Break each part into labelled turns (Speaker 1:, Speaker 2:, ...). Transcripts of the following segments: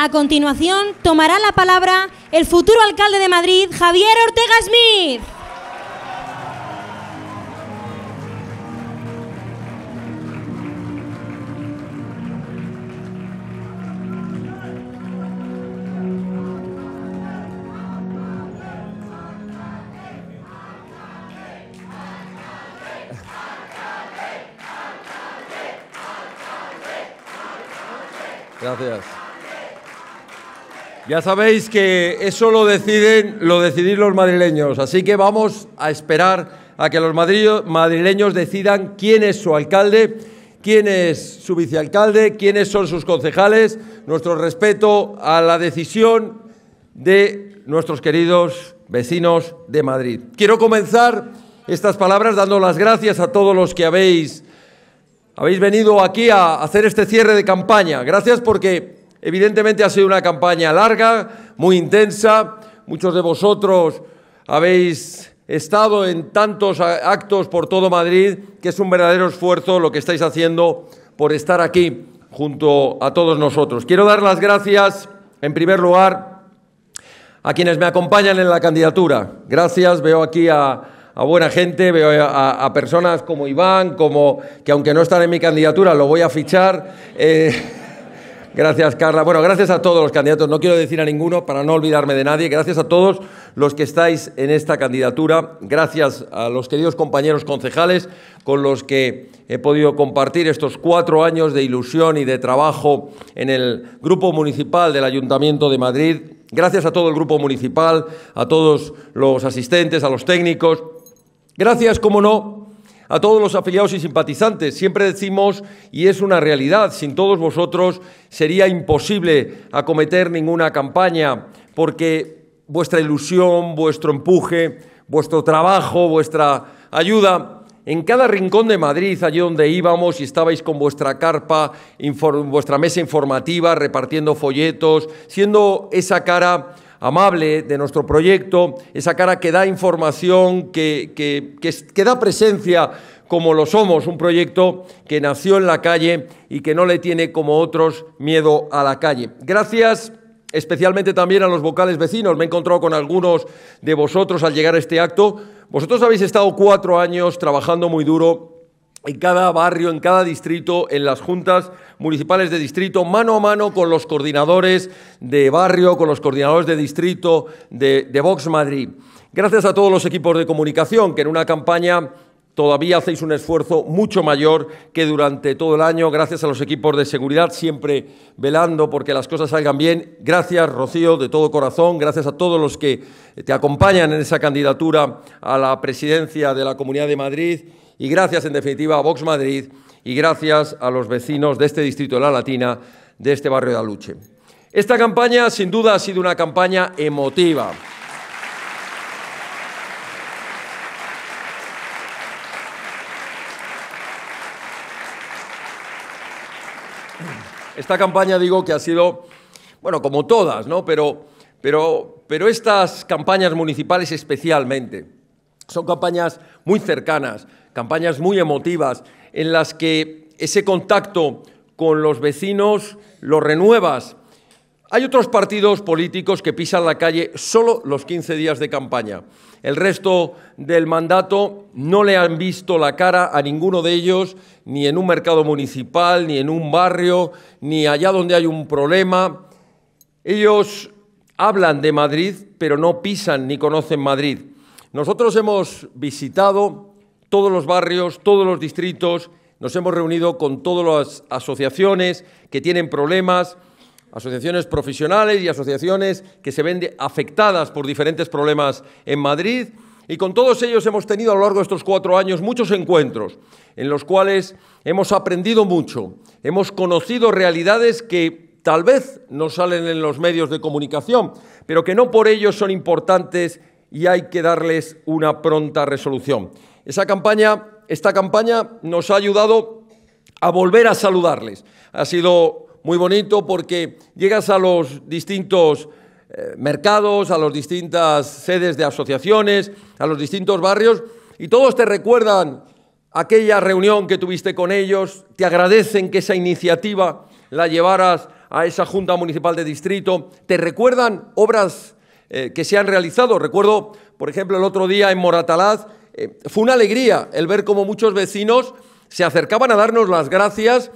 Speaker 1: A continuación tomará la palabra el futuro alcalde de Madrid, Javier
Speaker 2: Ortega Smith. Gracias. Ya sabéis que eso lo deciden, lo los madrileños, así que vamos a esperar a que los madrileños decidan quién es su alcalde, quién es su vicealcalde, quiénes son sus concejales. Nuestro respeto a la decisión de nuestros queridos vecinos de Madrid. Quiero comenzar estas palabras dando las gracias a todos los que habéis habéis venido aquí a hacer este cierre de campaña. Gracias porque Evidentemente ha sido una campaña larga, muy intensa. Muchos de vosotros habéis estado en tantos actos por todo Madrid que es un verdadero esfuerzo lo que estáis haciendo por estar aquí junto a todos nosotros. Quiero dar las gracias, en primer lugar, a quienes me acompañan en la candidatura. Gracias, veo aquí a, buena gente, veo a, personas como Iván, como que aunque no están en mi candidatura, lo voy a fichar. Eh, Gracias, Carla. Bueno, gracias a todos los candidatos. No quiero decir a ninguno para no olvidarme de nadie. Gracias a todos los que estáis en esta candidatura. Gracias a los queridos compañeros concejales con los que he podido compartir estos cuatro años de ilusión y de trabajo en el Grupo Municipal del Ayuntamiento de Madrid. Gracias a todo el Grupo Municipal, a todos los asistentes, a los técnicos. Gracias, como no, a todos los afiliados y simpatizantes. Siempre decimos, y es una realidad, sin todos vosotros sería imposible acometer ninguna campaña, porque vuestra ilusión, vuestro empuje, vuestro trabajo, vuestra ayuda en cada rincón de Madrid, allí donde íbamos y estabais con vuestra carpa, vuestra mesa informativa, repartiendo folletos, siendo esa cara amable de nuestro proyecto, esa cara que da información, que, que, da presencia como lo somos, un proyecto que nació en la calle y que no le tiene como otros miedo a la calle. Gracias especialmente también a los vocales vecinos. Me he encontrado con algunos de vosotros al llegar a este acto. Vosotros habéis estado cuatro años trabajando muy duro en cada barrio, en cada distrito, en las juntas municipales de distrito, mano a mano con los coordinadores de barrio, con los coordinadores de distrito de, Vox Madrid. Gracias a todos los equipos de comunicación que en una campaña todavía hacéis un esfuerzo mucho mayor que durante todo el año, gracias a los equipos de seguridad, siempre velando porque las cosas salgan bien. Gracias, Rocío, de todo corazón, gracias a todos los que te acompañan en esa candidatura a la presidencia de la Comunidad de Madrid y gracias, en definitiva, a Vox Madrid y gracias a los vecinos de este distrito de La Latina, de este barrio de Aluche. Esta campaña, sin duda, ha sido una campaña emotiva. Esta campaña digo que ha sido, bueno, como todas, ¿no? Pero, pero estas campañas municipales especialmente. Son campañas muy cercanas, campañas muy emotivas, en las que ese contacto con los vecinos lo renuevas. Hay otros partidos políticos que pisan la calle solo los 15 días de campaña. El resto del mandato no le han visto la cara a ninguno de ellos, ni en un mercado municipal, ni en un barrio, ni allá donde hay un problema. Ellos hablan de Madrid, pero no pisan ni conocen Madrid. Nosotros hemos visitado todos los barrios, todos los distritos, nos hemos reunido con todas las asociaciones que tienen problemas, asociaciones profesionales y asociaciones que se ven afectadas por diferentes problemas en Madrid. Y con todos ellos hemos tenido a lo largo de estos cuatro años muchos encuentros en los cuales hemos aprendido mucho, hemos conocido realidades que tal vez no salen en los medios de comunicación, pero que no por ello son importantes y hay que darles una pronta resolución. Esa campaña, esta campaña nos ha ayudado a volver a saludarles. Ha sido muy bonito porque llegas a los distintos eh, mercados, a las distintas sedes de asociaciones, a los distintos barrios y todos te recuerdan aquella reunión que tuviste con ellos, te agradecen que esa iniciativa la llevaras a esa Junta Municipal de Distrito, te recuerdan obras eh, que se han realizado. Recuerdo, por ejemplo, el otro día en Moratalaz, eh, fue una alegría el ver cómo muchos vecinos se acercaban a darnos las gracias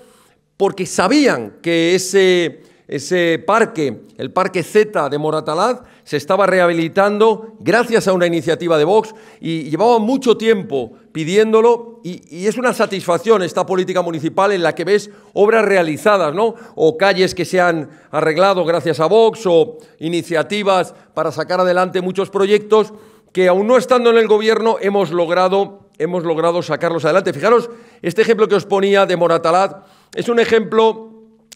Speaker 2: porque sabían que ese ese parque, el Parque Z de Moratalaz, se estaba rehabilitando gracias a una iniciativa de Vox y llevaba mucho tiempo pidiéndolo y, es una satisfacción esta política municipal en la que ves obras realizadas, ¿no? O calles que se han arreglado gracias a Vox o iniciativas para sacar adelante muchos proyectos que aún no estando en el gobierno hemos logrado, hemos logrado sacarlos adelante. Fijaros, este ejemplo que os ponía de Moratalaz es un ejemplo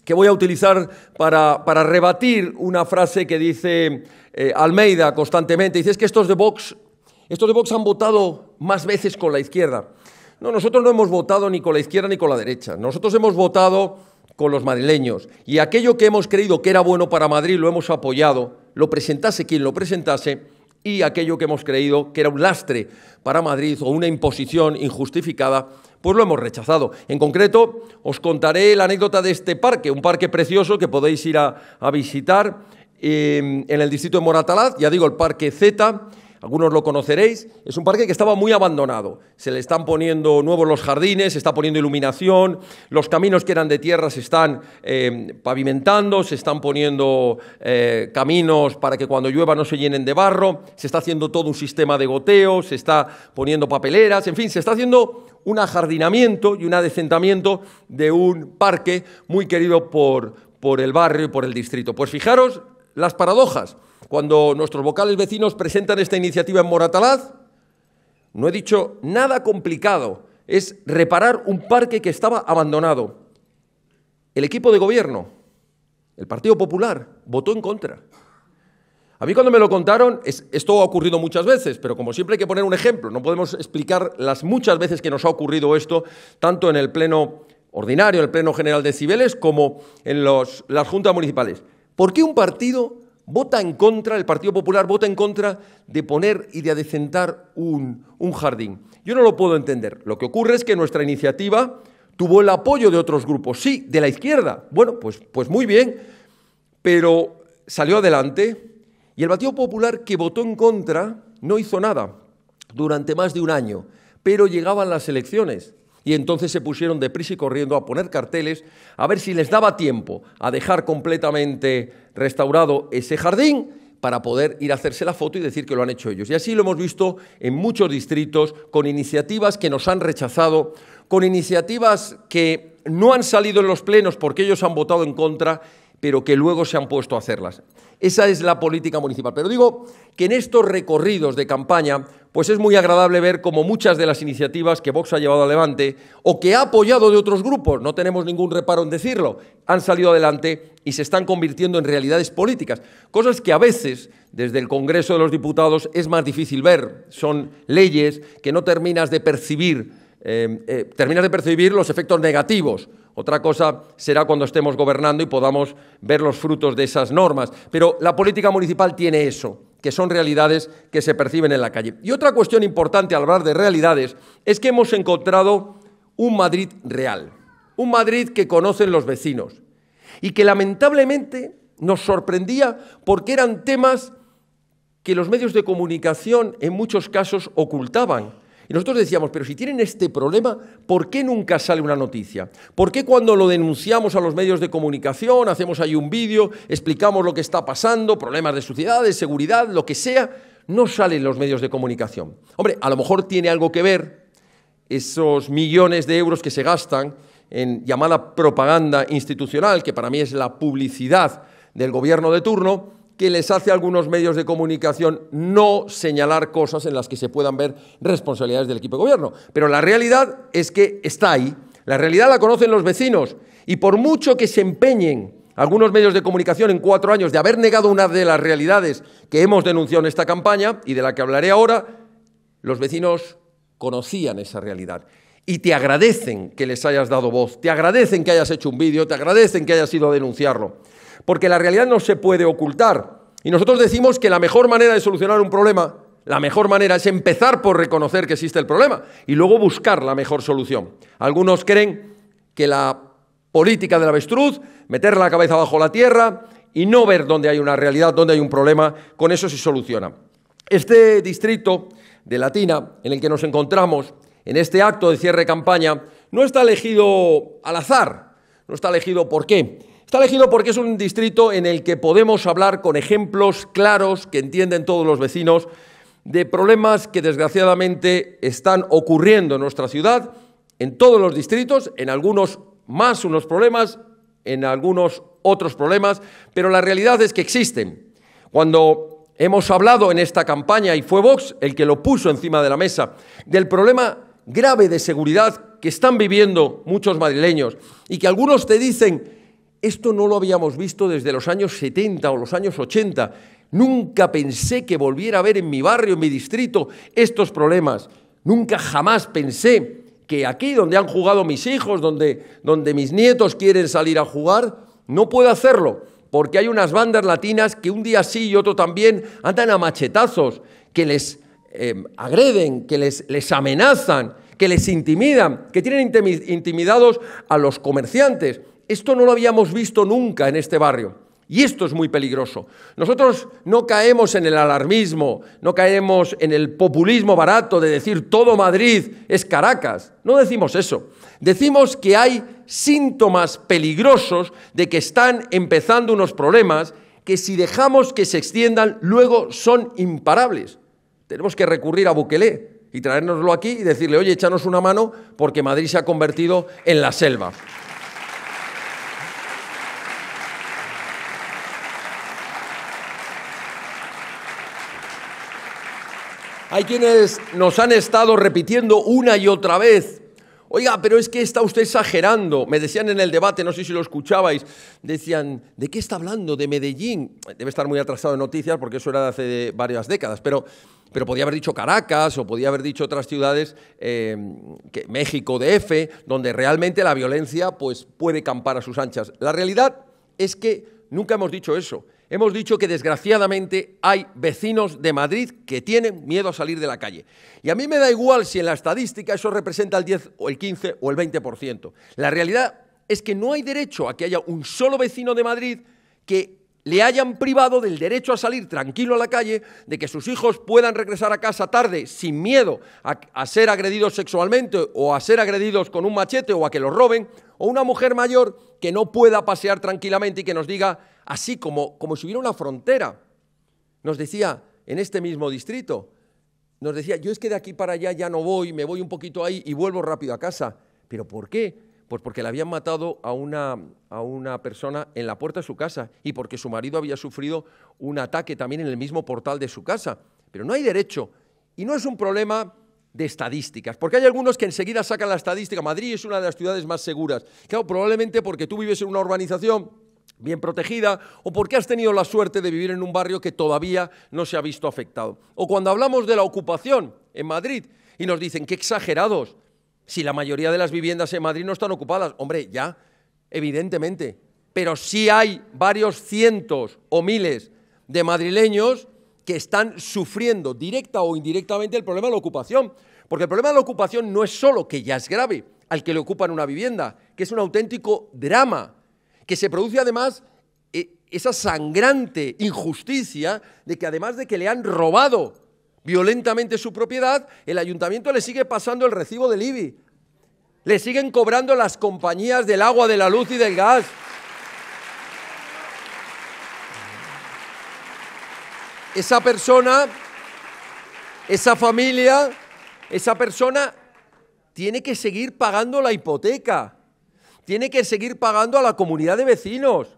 Speaker 2: que voy a utilizar para, rebatir una frase que dice eh, Almeida constantemente. Dice, es que estos de Vox, estos de Vox han votado más veces con la izquierda. No, nosotros no hemos votado ni con la izquierda ni con la derecha. Nosotros hemos votado con los madrileños. Y aquello que hemos creído que era bueno para Madrid lo hemos apoyado, lo presentase quien lo presentase, y aquello que hemos creído que era un lastre para Madrid o una imposición injustificada, pues lo hemos rechazado. En concreto, os contaré la anécdota de este parque, un parque precioso que podéis ir a, visitar eh, en el distrito de Moratalaz, ya digo, el Parque Z algunos lo conoceréis. Es un parque que estaba muy abandonado. Se le están poniendo nuevos los jardines, se está poniendo iluminación, los caminos que eran de tierra se están eh, pavimentando, se están poniendo eh, caminos para que cuando llueva no se llenen de barro, se está haciendo todo un sistema de goteo, se está poniendo papeleras, en fin, se está haciendo un ajardinamiento y un adecentamiento de un parque muy querido por, por el barrio y por el distrito. Pues fijaros las paradojas cuando nuestros vocales vecinos presentan esta iniciativa en Moratalaz, no he dicho nada complicado, es reparar un parque que estaba abandonado. El equipo de gobierno, el Partido Popular, votó en contra. A mí cuando me lo contaron, esto ha ocurrido muchas veces, pero como siempre hay que poner un ejemplo, no podemos explicar las muchas veces que nos ha ocurrido esto, tanto en el Pleno Ordinario, en el Pleno General de Cibeles, como en las juntas municipales. ¿Por qué un partido vota en contra, el Partido Popular vota en contra de poner y de adecentar un, un jardín. Yo no lo puedo entender. Lo que ocurre es que nuestra iniciativa tuvo el apoyo de otros grupos, sí, de la izquierda. Bueno, pues, pues muy bien, pero salió adelante y el Partido Popular que votó en contra no hizo nada durante más de un año, pero llegaban las elecciones y entonces se pusieron deprisa y corriendo a poner carteles a ver si les daba tiempo a dejar completamente restaurado ese jardín para poder ir a hacerse la foto y decir que lo han hecho ellos. Y así lo hemos visto en muchos distritos, con iniciativas que nos han rechazado, con iniciativas que no han salido en los plenos porque ellos han votado en contra pero que luego se han puesto a hacerlas. Esa es la política municipal. Pero digo que en estos recorridos de campaña, pues es muy agradable ver cómo muchas de las iniciativas que Vox ha llevado adelante, o que ha apoyado de otros grupos, no tenemos ningún reparo en decirlo, han salido adelante y se están convirtiendo en realidades políticas. Cosas que a veces, desde el Congreso de los Diputados, es más difícil ver. Son leyes que no terminas de percibir, eh, eh, terminas de percibir los efectos negativos otra cosa será cuando estemos gobernando y podamos ver los frutos de esas normas. Pero la política municipal tiene eso, que son realidades que se perciben en la calle. Y otra cuestión importante al hablar de realidades es que hemos encontrado un Madrid real, un Madrid que conocen los vecinos y que lamentablemente nos sorprendía porque eran temas que los medios de comunicación en muchos casos ocultaban y nosotros decíamos, pero si tienen este problema, ¿por qué nunca sale una noticia? ¿Por qué cuando lo denunciamos a los medios de comunicación, hacemos ahí un vídeo, explicamos lo que está pasando, problemas de suciedad, de seguridad, lo que sea, no salen los medios de comunicación? Hombre, a lo mejor tiene algo que ver esos millones de euros que se gastan en llamada propaganda institucional, que para mí es la publicidad del gobierno de turno, que les hace algunos medios de comunicación no señalar cosas en las que se puedan ver responsabilidades del equipo de gobierno. Pero la realidad es que está ahí, la realidad la conocen los vecinos y por mucho que se empeñen algunos medios de comunicación en cuatro años de haber negado una de las realidades que hemos denunciado en esta campaña y de la que hablaré ahora, los vecinos conocían esa realidad y te agradecen que les hayas dado voz, te agradecen que hayas hecho un vídeo, te agradecen que hayas ido a denunciarlo porque la realidad no se puede ocultar. Y nosotros decimos que la mejor manera de solucionar un problema, la mejor manera es empezar por reconocer que existe el problema y luego buscar la mejor solución. Algunos creen que la política del avestruz, meter la cabeza bajo la tierra y no ver dónde hay una realidad, dónde hay un problema, con eso se soluciona. Este distrito de Latina en el que nos encontramos, en este acto de cierre de campaña, no está elegido al azar, no está elegido por qué. Está elegido porque es un distrito en el que podemos hablar con ejemplos claros que entienden todos los vecinos de problemas que desgraciadamente están ocurriendo en nuestra ciudad, en todos los distritos, en algunos más unos problemas, en algunos otros problemas, pero la realidad es que existen. Cuando hemos hablado en esta campaña, y fue Vox el que lo puso encima de la mesa, del problema grave de seguridad que están viviendo muchos madrileños y que algunos te dicen esto no lo habíamos visto desde los años 70 o los años 80. Nunca pensé que volviera a ver en mi barrio, en mi distrito, estos problemas. Nunca jamás pensé que aquí, donde han jugado mis hijos, donde, mis nietos quieren salir a jugar, no puedo hacerlo, porque hay unas bandas latinas que un día sí y otro también andan a machetazos, que les eh, agreden, que les, les amenazan, que les intimidan, que tienen intimidados a los comerciantes, esto no lo habíamos visto nunca en este barrio. Y esto es muy peligroso. Nosotros no caemos en el alarmismo, no caemos en el populismo barato de decir todo Madrid es Caracas. No decimos eso. Decimos que hay síntomas peligrosos de que están empezando unos problemas que si dejamos que se extiendan luego son imparables. Tenemos que recurrir a Bukele y traérnoslo aquí y decirle, oye, échanos una mano porque Madrid se ha convertido en la selva. Hay quienes nos han estado repitiendo una y otra vez. Oiga, pero es que está usted exagerando. Me decían en el debate, no sé si lo escuchabais, decían, ¿de qué está hablando? ¿De Medellín? Debe estar muy atrasado en noticias porque eso era de hace varias décadas, pero, pero podía haber dicho Caracas o podía haber dicho otras ciudades, eh, que, México, DF, donde realmente la violencia pues, puede campar a sus anchas. La realidad es que nunca hemos dicho eso. Hemos dicho que desgraciadamente hay vecinos de Madrid que tienen miedo a salir de la calle. Y a mí me da igual si en la estadística eso representa el 10 o el 15 o el 20%. La realidad es que no hay derecho a que haya un solo vecino de Madrid que le hayan privado del derecho a salir tranquilo a la calle, de que sus hijos puedan regresar a casa tarde sin miedo a, ser agredidos sexualmente o a ser agredidos con un machete o a que los roben, o una mujer mayor que no pueda pasear tranquilamente y que nos diga así como, como si hubiera una frontera. Nos decía, en este mismo distrito, nos decía, yo es que de aquí para allá ya no voy, me voy un poquito ahí y vuelvo rápido a casa. ¿Pero por qué? Pues porque le habían matado a una, a una persona en la puerta de su casa y porque su marido había sufrido un ataque también en el mismo portal de su casa. Pero no hay derecho. Y no es un problema de estadísticas, porque hay algunos que enseguida sacan la estadística. Madrid es una de las ciudades más seguras. Claro, probablemente porque tú vives en una urbanización bien protegida o porque has tenido la suerte de vivir en un barrio que todavía no se ha visto afectado. O cuando hablamos de la ocupación en Madrid y nos dicen, que exagerados, si la mayoría de las viviendas en Madrid no están ocupadas. Hombre, ya, evidentemente, pero sí hay varios cientos o miles de madrileños que están sufriendo directa o indirectamente el problema de la ocupación. Porque el problema de la ocupación no es solo que ya es grave al que le ocupan una vivienda, que es un auténtico drama que se produce además eh, esa sangrante injusticia de que además de que le han robado violentamente su propiedad, el ayuntamiento le sigue pasando el recibo del IBI. Le siguen cobrando las compañías del agua, de la luz y del gas. Esa persona, esa familia, esa persona tiene que seguir pagando la hipoteca tiene que seguir pagando a la comunidad de vecinos.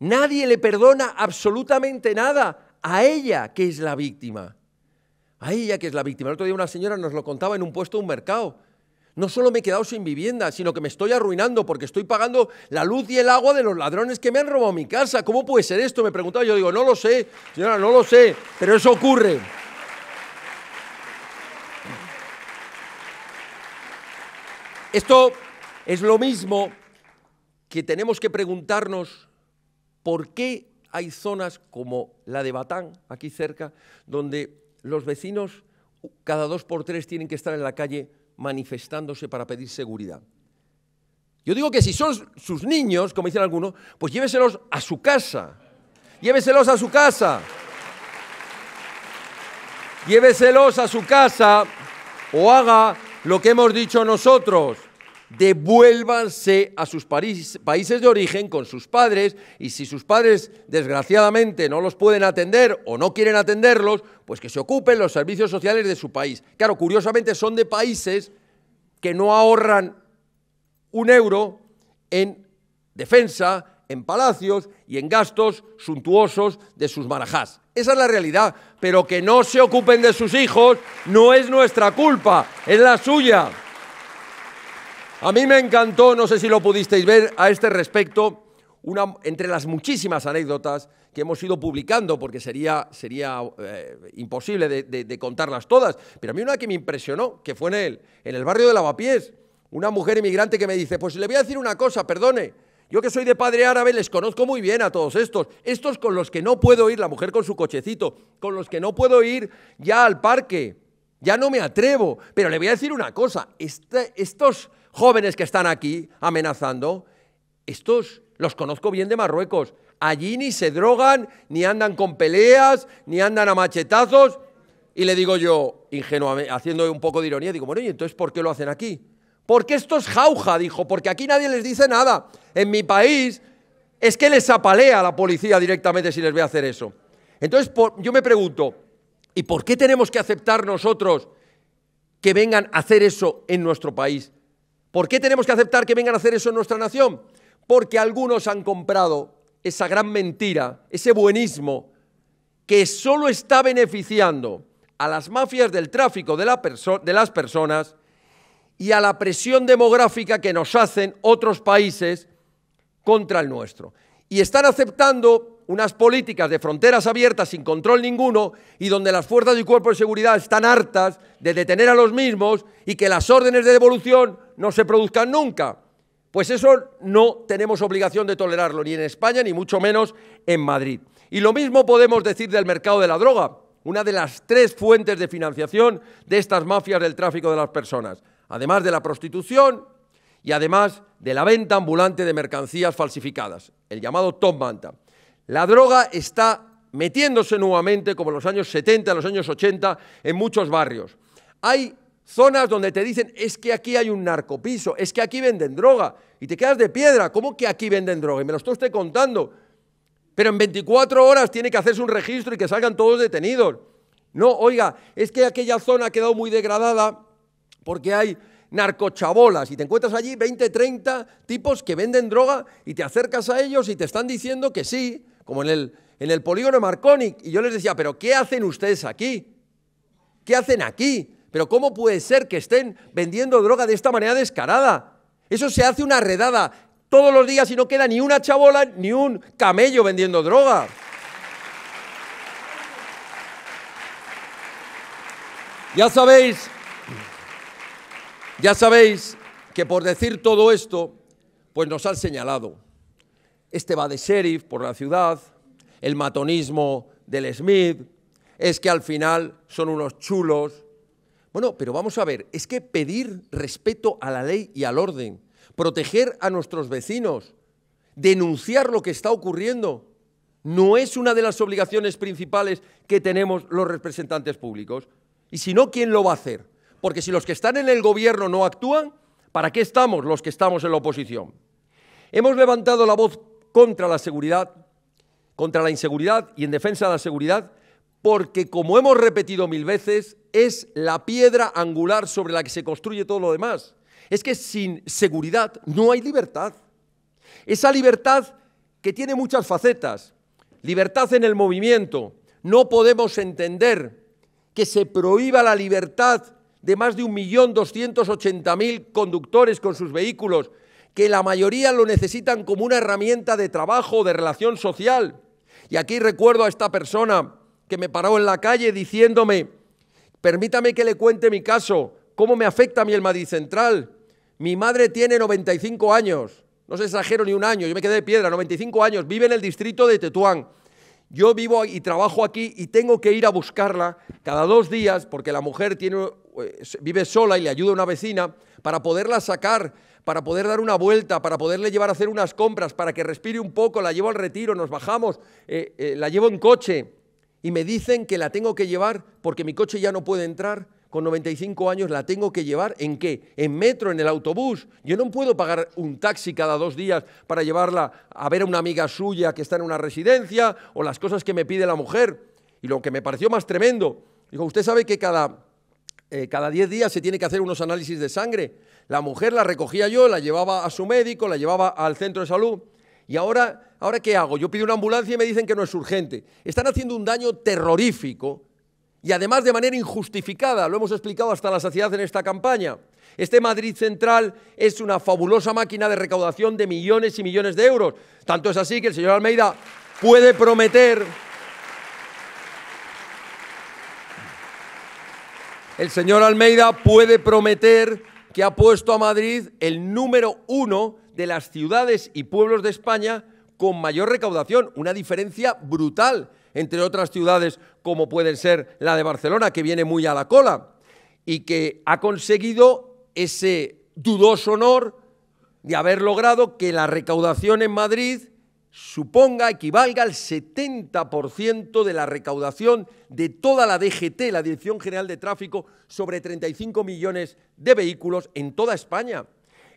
Speaker 2: Nadie le perdona absolutamente nada a ella que es la víctima. A ella que es la víctima. El otro día una señora nos lo contaba en un puesto de un mercado. No solo me he quedado sin vivienda, sino que me estoy arruinando porque estoy pagando la luz y el agua de los ladrones que me han robado mi casa. ¿Cómo puede ser esto? Me preguntaba. Yo digo, no lo sé, señora, no lo sé, pero eso ocurre. Esto es lo mismo que tenemos que preguntarnos por qué hay zonas como la de Batán, aquí cerca, donde los vecinos cada dos por tres tienen que estar en la calle manifestándose para pedir seguridad. Yo digo que si son sus niños, como dicen algunos, pues lléveselos a su casa. Lléveselos a su casa. Lléveselos a su casa o haga lo que hemos dicho nosotros devuélvanse a sus países de origen con sus padres y si sus padres desgraciadamente no los pueden atender o no quieren atenderlos, pues que se ocupen los servicios sociales de su país. Claro, curiosamente son de países que no ahorran un euro en defensa, en palacios y en gastos suntuosos de sus marajás. Esa es la realidad, pero que no se ocupen de sus hijos no es nuestra culpa, es la suya. A mí me encantó, no sé si lo pudisteis ver, a este respecto, una, entre las muchísimas anécdotas que hemos ido publicando, porque sería, sería eh, imposible de, contarlas todas, pero a mí una que me impresionó, que fue en el, en el barrio de Lavapiés, una mujer inmigrante que me dice, pues le voy a decir una cosa, perdone, yo que soy de padre árabe les conozco muy bien a todos estos. Estos con los que no puedo ir, la mujer con su cochecito, con los que no puedo ir ya al parque. Ya no me atrevo. Pero le voy a decir una cosa. Este, estos jóvenes que están aquí amenazando, estos los conozco bien de Marruecos. Allí ni se drogan, ni andan con peleas, ni andan a machetazos. Y le digo yo, ingenuamente, haciendo un poco de ironía, digo, bueno, ¿y entonces por qué lo hacen aquí? Porque esto es jauja, dijo, porque aquí nadie les dice nada. En mi país es que les apalea a la policía directamente si les ve hacer eso. Entonces yo me pregunto, ¿y por qué tenemos que aceptar nosotros que vengan a hacer eso en nuestro país? ¿Por qué tenemos que aceptar que vengan a hacer eso en nuestra nación? Porque algunos han comprado esa gran mentira, ese buenismo, que solo está beneficiando a las mafias del tráfico de, las personas y a la presión demográfica que nos hacen otros países contra el nuestro. Y están aceptando unas políticas de fronteras abiertas sin control ninguno y donde las fuerzas y cuerpos de seguridad están hartas de detener a los mismos y que las órdenes de devolución no se produzcan nunca. Pues eso no tenemos obligación de tolerarlo, ni en España, ni mucho menos en Madrid. Y lo mismo podemos decir del mercado de la droga, una de las tres fuentes de financiación de estas mafias del tráfico de las personas, además de la prostitución y además de la venta ambulante de mercancías falsificadas, el llamado top manta. La droga está metiéndose nuevamente, como en los años 70, en los años 80, en muchos barrios. Hay zonas donde te dicen, es que aquí hay un narcopiso, es que aquí venden droga, y te quedas de piedra, ¿cómo que aquí venden droga? Y me lo estoy contando. Pero en 24 horas tiene que hacerse un registro y que salgan todos detenidos. No, oiga, es que aquella zona ha quedado muy degradada porque hay narcochabolas y te encuentras allí 20, 30 tipos que venden droga y te acercas a ellos y te están diciendo que sí, como en el, en el polígono Marconi, y yo les decía, pero ¿qué hacen ustedes aquí? ¿Qué hacen aquí? Pero ¿cómo puede ser que estén vendiendo droga de esta manera descarada? Eso se hace una redada todos los días y no queda ni una chabola ni un camello vendiendo droga. Ya sabéis, ya sabéis que por decir todo esto, pues nos han señalado este va de sheriff por la ciudad, el matonismo del Smith, es que al final son unos chulos. Bueno, pero vamos a ver, es que pedir respeto a la ley y al orden, proteger a nuestros vecinos, denunciar lo que está ocurriendo, no es una de las obligaciones principales que tenemos los representantes públicos. Y si no, ¿quién lo va a hacer? Porque si los que están en el gobierno no actúan, ¿para qué estamos los que estamos en la oposición? Hemos levantado la voz contra la seguridad, contra la inseguridad y en defensa de la seguridad, porque como hemos repetido mil veces, es la piedra angular sobre la que se construye todo lo demás. Es que sin seguridad no hay libertad. Esa libertad que tiene muchas facetas, libertad en el movimiento, no podemos entender que se prohíba la libertad de más de 1.280.000 conductores con sus vehículos que la mayoría lo necesitan como una herramienta de trabajo, de relación social. Y aquí recuerdo a esta persona que me paró en la calle diciéndome, permítame que le cuente mi caso, cómo me afecta a mí el Madrid Central. Mi madre tiene 95 años, no se exagero ni un año, yo me quedé de piedra, 95 años, vive en el distrito de Tetuán. Yo vivo y trabajo aquí y tengo que ir a buscarla cada dos días porque la mujer eh, vive sola y le ayuda una vecina para poderla sacar para poder dar una vuelta, para poderle llevar a hacer unas compras, para que respire un poco, la llevo al retiro, nos bajamos, eh, eh, la llevo en coche y me dicen que la tengo que llevar porque mi coche ya no puede entrar. Con 95 años la tengo que llevar en qué? En metro, en el autobús. Yo no puedo pagar un taxi cada dos días para llevarla a ver a una amiga suya que está en una residencia o las cosas que me pide la mujer. Y lo que me pareció más tremendo, digo, usted sabe que cada, eh, cada 10 días se tiene que hacer unos análisis de sangre. La mujer la recogía yo, la llevaba a su médico, la llevaba al centro de salud. Y ahora, ¿ahora qué hago? Yo pido una ambulancia y me dicen que no es urgente. Están haciendo un daño terrorífico y además de manera injustificada, lo hemos explicado hasta la saciedad en esta campaña. Este Madrid Central es una fabulosa máquina de recaudación de millones y millones de euros. Tanto es así que el señor Almeida puede prometer El señor Almeida puede prometer que ha puesto a Madrid el número uno de las ciudades y pueblos de España con mayor recaudación, una diferencia brutal entre otras ciudades como pueden ser la de Barcelona, que viene muy a la cola, y que ha conseguido ese dudoso honor de haber logrado que la recaudación en Madrid suponga, equivalga al 70% de la recaudación de toda la DGT, la Dirección General de Tráfico, sobre 35 millones de vehículos en toda España.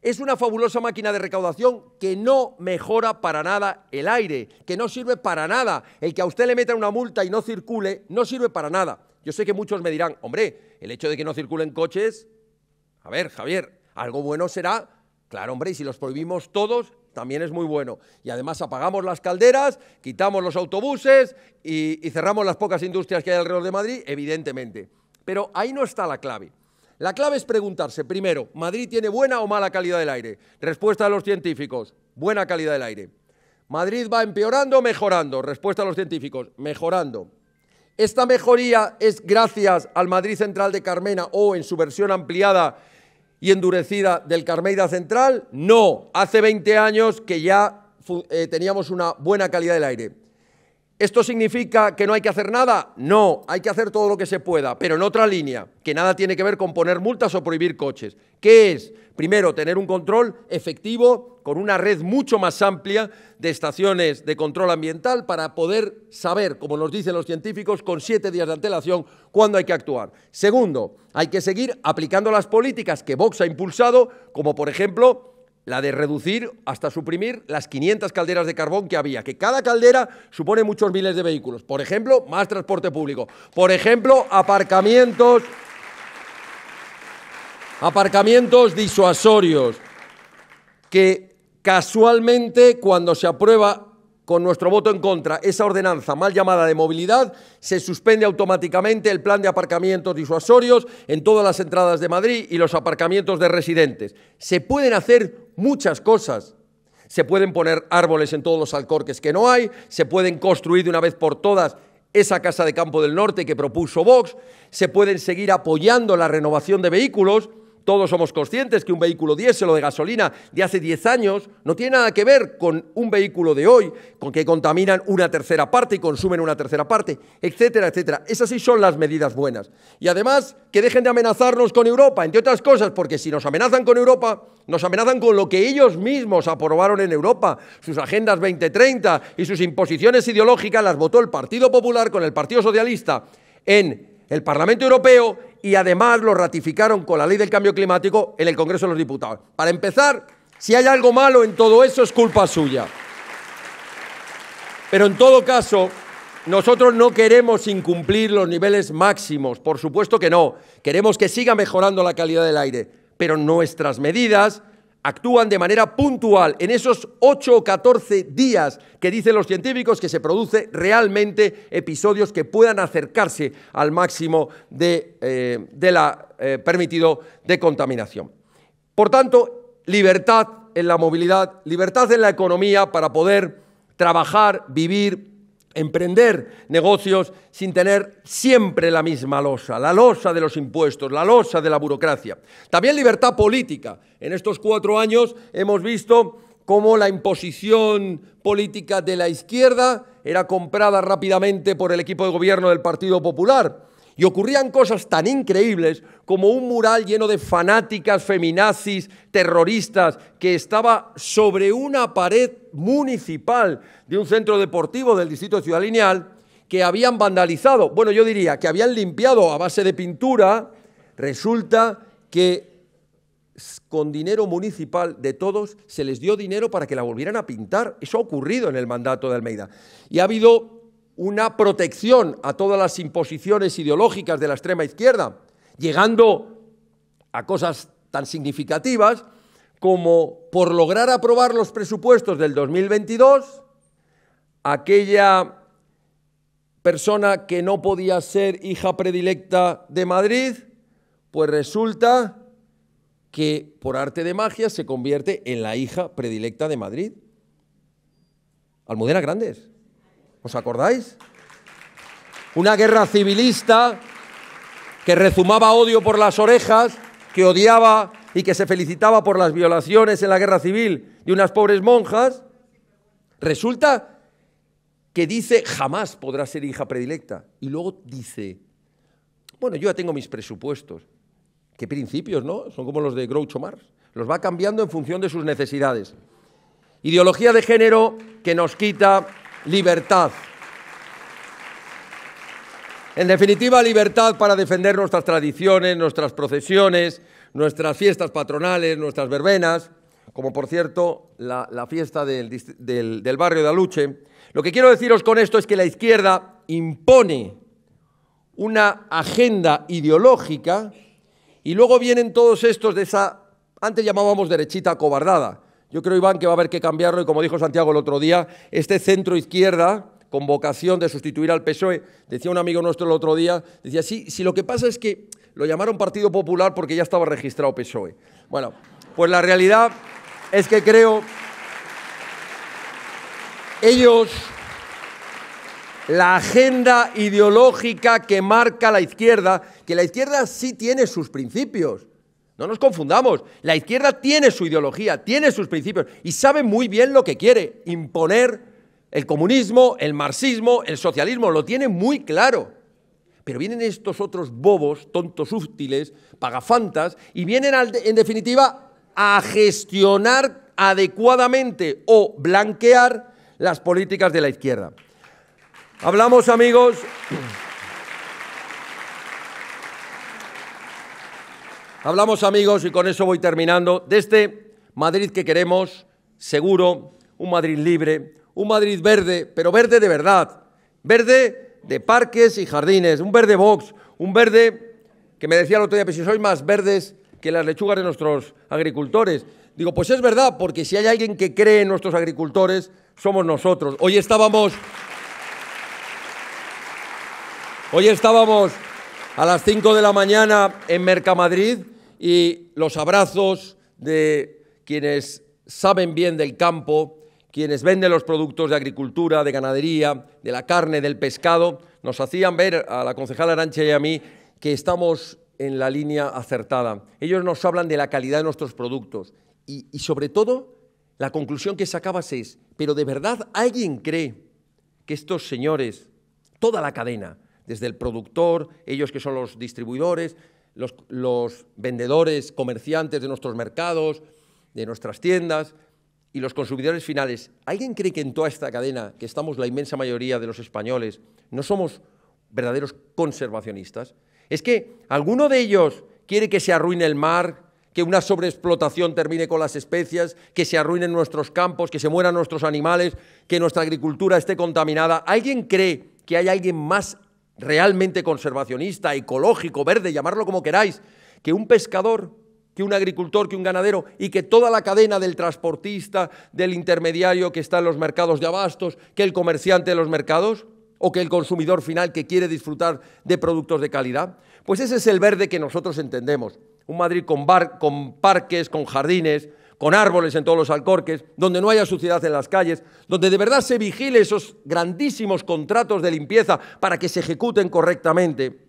Speaker 2: Es una fabulosa máquina de recaudación que no mejora para nada el aire, que no sirve para nada. El que a usted le meta una multa y no circule, no sirve para nada. Yo sé que muchos me dirán, hombre, el hecho de que no circulen coches, a ver, Javier, algo bueno será, claro, hombre, y si los prohibimos todos, también es muy bueno. Y además apagamos las calderas, quitamos los autobuses y, cerramos las pocas industrias que hay alrededor de Madrid, evidentemente. Pero ahí no está la clave. La clave es preguntarse, primero, ¿Madrid tiene buena o mala calidad del aire? Respuesta de los científicos, buena calidad del aire. ¿Madrid va empeorando o mejorando? Respuesta de los científicos, mejorando. ¿Esta mejoría es gracias al Madrid Central de Carmena o en su versión ampliada y endurecida del Carmeida Central? No, hace 20 años que ya eh, teníamos una buena calidad del aire. ¿Esto significa que no hay que hacer nada? No, hay que hacer todo lo que se pueda, pero en otra línea, que nada tiene que ver con poner multas o prohibir coches. ¿Qué es? Primero, tener un control efectivo con una red mucho más amplia de estaciones de control ambiental para poder saber, como nos dicen los científicos, con siete días de antelación cuándo hay que actuar. Segundo, hay que seguir aplicando las políticas que Vox ha impulsado, como por ejemplo la de reducir hasta suprimir las 500 calderas de carbón que había, que cada caldera supone muchos miles de vehículos. Por ejemplo, más transporte público. Por ejemplo, aparcamientos, aparcamientos disuasorios, que casualmente cuando se aprueba con nuestro voto en contra, esa ordenanza mal llamada de movilidad se suspende automáticamente el plan de aparcamientos disuasorios en todas las entradas de Madrid y los aparcamientos de residentes. Se pueden hacer muchas cosas. Se pueden poner árboles en todos los alcorques que no hay, se pueden construir de una vez por todas esa casa de campo del norte que propuso Vox, se pueden seguir apoyando la renovación de vehículos, todos somos conscientes que un vehículo diésel o de gasolina de hace 10 años no tiene nada que ver con un vehículo de hoy, con que contaminan una tercera parte y consumen una tercera parte, etcétera, etcétera. Esas sí son las medidas buenas. Y además, que dejen de amenazarnos con Europa, entre otras cosas, porque si nos amenazan con Europa, nos amenazan con lo que ellos mismos aprobaron en Europa, sus agendas 2030 y sus imposiciones ideológicas las votó el Partido Popular con el Partido Socialista en el Parlamento Europeo y además lo ratificaron con la ley del cambio climático en el Congreso de los Diputados. Para empezar, si hay algo malo en todo eso es culpa suya. Pero en todo caso, nosotros no queremos incumplir los niveles máximos, por supuesto que no. Queremos que siga mejorando la calidad del aire, pero nuestras medidas actúan de manera puntual en esos 8 o 14 días que dicen los científicos que se produce realmente episodios que puedan acercarse al máximo de, eh, la eh, permitido de contaminación. Por tanto, libertad en la movilidad, libertad en la economía para poder trabajar, vivir, emprender negocios sin tener siempre la misma losa, la losa de los impuestos, la losa de la burocracia. También libertad política. En estos cuatro años hemos visto cómo la imposición política de la izquierda era comprada rápidamente por el equipo de gobierno del Partido Popular y ocurrían cosas tan increíbles como un mural lleno de fanáticas, feminazis, terroristas, que estaba sobre una pared municipal de un centro deportivo del distrito de Ciudad Lineal, que habían vandalizado, bueno, yo diría que habían limpiado a base de pintura, resulta que con dinero municipal de todos se les dio dinero para que la volvieran a pintar. Eso ha ocurrido en el mandato de Almeida. Y ha habido una protección a todas las imposiciones ideológicas de la extrema izquierda, llegando a cosas tan significativas como por lograr aprobar los presupuestos del 2022, aquella persona que no podía ser hija predilecta de Madrid, pues resulta que por arte de magia se convierte en la hija predilecta de Madrid. Almudena Grandes. ¿Os acordáis? Una guerra civilista que rezumaba odio por las orejas, que odiaba y que se felicitaba por las violaciones en la guerra civil de unas pobres monjas. Resulta que dice jamás podrá ser hija predilecta. Y luego dice, bueno, yo ya tengo mis presupuestos. Qué principios, ¿no? Son como los de Groucho Marx. Los va cambiando en función de sus necesidades. Ideología de género que nos quita libertad. En definitiva, libertad para defender nuestras tradiciones, nuestras procesiones, nuestras fiestas patronales, nuestras verbenas, como por cierto la, fiesta del, del, barrio de Aluche. Lo que quiero deciros con esto es que la izquierda impone una agenda ideológica y luego vienen todos estos de esa, antes llamábamos derechita cobardada, yo creo, Iván, que va a haber que cambiarlo y como dijo Santiago el otro día, este centro izquierda con vocación de sustituir al PSOE, decía un amigo nuestro el otro día, decía, sí, si lo que pasa es que lo llamaron Partido Popular porque ya estaba registrado PSOE. Bueno, pues la realidad es que creo ellos la agenda ideológica que marca la izquierda, que la izquierda sí tiene sus principios. No nos confundamos. La izquierda tiene su ideología, tiene sus principios y sabe muy bien lo que quiere. Imponer el comunismo, el marxismo, el socialismo, lo tiene muy claro. Pero vienen estos otros bobos, tontos útiles, pagafantas, y vienen en definitiva a gestionar adecuadamente o blanquear las políticas de la izquierda. Hablamos, amigos. Hablamos amigos y con eso voy terminando de este Madrid que queremos, seguro, un Madrid libre, un Madrid verde, pero verde de verdad, verde de parques y jardines, un verde box, un verde que me decía el otro día, pues si sois más verdes que las lechugas de nuestros agricultores. Digo, pues es verdad, porque si hay alguien que cree en nuestros agricultores, somos nosotros. Hoy estábamos, hoy estábamos a las 5 de la mañana en Mercamadrid y los abrazos de quienes saben bien del campo, quienes venden los productos de agricultura, de ganadería, de la carne, del pescado, nos hacían ver a la concejala Arancha y a mí que estamos en la línea acertada. Ellos nos hablan de la calidad de nuestros productos y, y sobre todo la conclusión que sacabas es, pero de verdad alguien cree que estos señores, toda la cadena, desde el productor, ellos que son los distribuidores, los, vendedores, comerciantes de nuestros mercados, de nuestras tiendas y los consumidores finales. ¿Alguien cree que en toda esta cadena, que estamos la inmensa mayoría de los españoles, no somos verdaderos conservacionistas? Es que alguno de ellos quiere que se arruine el mar, que una sobreexplotación termine con las especias, que se arruinen nuestros campos, que se mueran nuestros animales, que nuestra agricultura esté contaminada. ¿Alguien cree que hay alguien más realmente conservacionista, ecológico, verde, llamarlo como queráis, que un pescador, que un agricultor, que un ganadero y que toda la cadena del transportista, del intermediario que está en los mercados de abastos, que el comerciante de los mercados o que el consumidor final que quiere disfrutar de productos de calidad. Pues ese es el verde que nosotros entendemos. Un Madrid con, bar, con parques, con jardines, con árboles en todos los alcorques, donde no haya suciedad en las calles, donde de verdad se vigile esos grandísimos contratos de limpieza para que se ejecuten correctamente.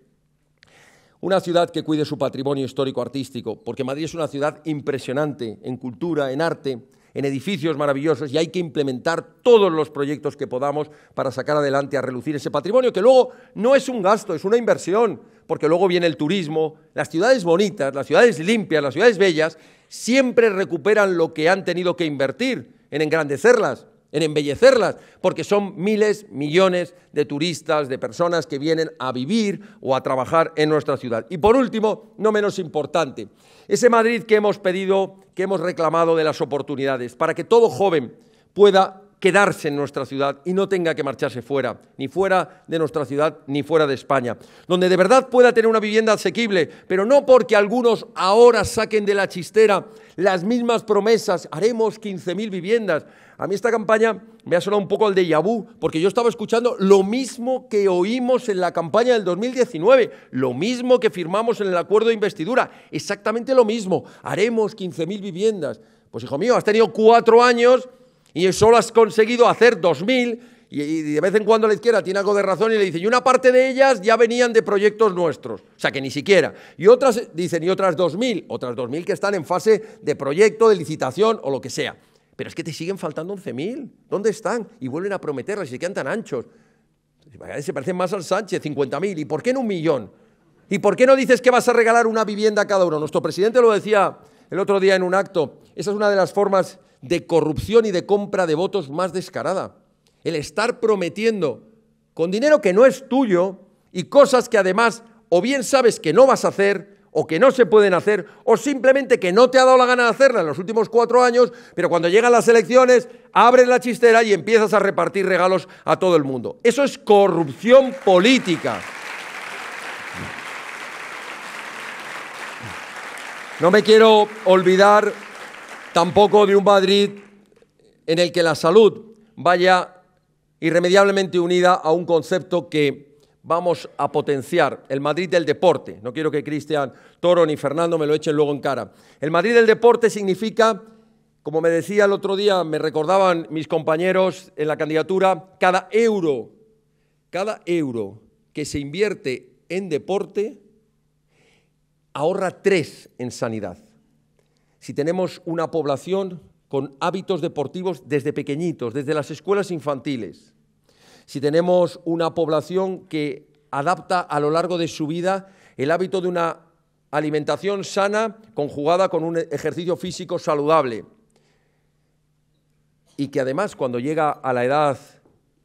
Speaker 2: Una ciudad que cuide su patrimonio histórico-artístico, porque Madrid es una ciudad impresionante en cultura, en arte, en edificios maravillosos y hay que implementar todos los proyectos que podamos para sacar adelante a relucir ese patrimonio, que luego no es un gasto, es una inversión, porque luego viene el turismo, las ciudades bonitas, las ciudades limpias, las ciudades bellas, siempre recuperan lo que han tenido que invertir en engrandecerlas, en embellecerlas, porque son miles, millones de turistas, de personas que vienen a vivir o a trabajar en nuestra ciudad. Y por último, no menos importante, ese Madrid que hemos pedido, que hemos reclamado de las oportunidades, para que todo joven pueda quedarse en nuestra ciudad y no tenga que marcharse fuera, ni fuera de nuestra ciudad, ni fuera de España, donde de verdad pueda tener una vivienda asequible, pero no porque algunos ahora saquen de la chistera las mismas promesas, haremos 15.000 viviendas. A mí esta campaña me ha sonado un poco al de vu, porque yo estaba escuchando lo mismo que oímos en la campaña del 2019, lo mismo que firmamos en el acuerdo de investidura, exactamente lo mismo, haremos 15.000 viviendas. Pues hijo mío, has tenido cuatro años y solo has conseguido hacer 2.000 y, y de vez en cuando la izquierda tiene algo de razón y le dice, y una parte de ellas ya venían de proyectos nuestros, o sea que ni siquiera. Y otras dicen, y otras 2.000, otras 2.000 que están en fase de proyecto, de licitación o lo que sea. Pero es que te siguen faltando 11.000, ¿dónde están? Y vuelven a prometerlas y se quedan tan anchos. Pues se parecen más al Sánchez, 50.000, ¿y por qué en un millón? ¿Y por qué no dices que vas a regalar una vivienda a cada uno? Nuestro presidente lo decía el otro día en un acto. Esa es una de las formas de corrupción y de compra de votos más descarada. El estar prometiendo con dinero que no es tuyo y cosas que además o bien sabes que no vas a hacer o que no se pueden hacer o simplemente que no te ha dado la gana de hacerla en los últimos cuatro años, pero cuando llegan las elecciones abres la chistera y empiezas a repartir regalos a todo el mundo. Eso es corrupción política. No me quiero olvidar tampoco de un Madrid en el que la salud vaya irremediablemente unida a un concepto que vamos a potenciar, el Madrid del deporte. No quiero que Cristian Toro ni Fernando me lo echen luego en cara. El Madrid del deporte significa, como me decía el otro día, me recordaban mis compañeros en la candidatura, cada euro, cada euro que se invierte en deporte ahorra tres en sanidad si tenemos una población con hábitos deportivos desde pequeñitos, desde las escuelas infantiles, si tenemos una población que adapta a lo largo de su vida el hábito de una alimentación sana conjugada con un ejercicio físico saludable y que además cuando llega a la edad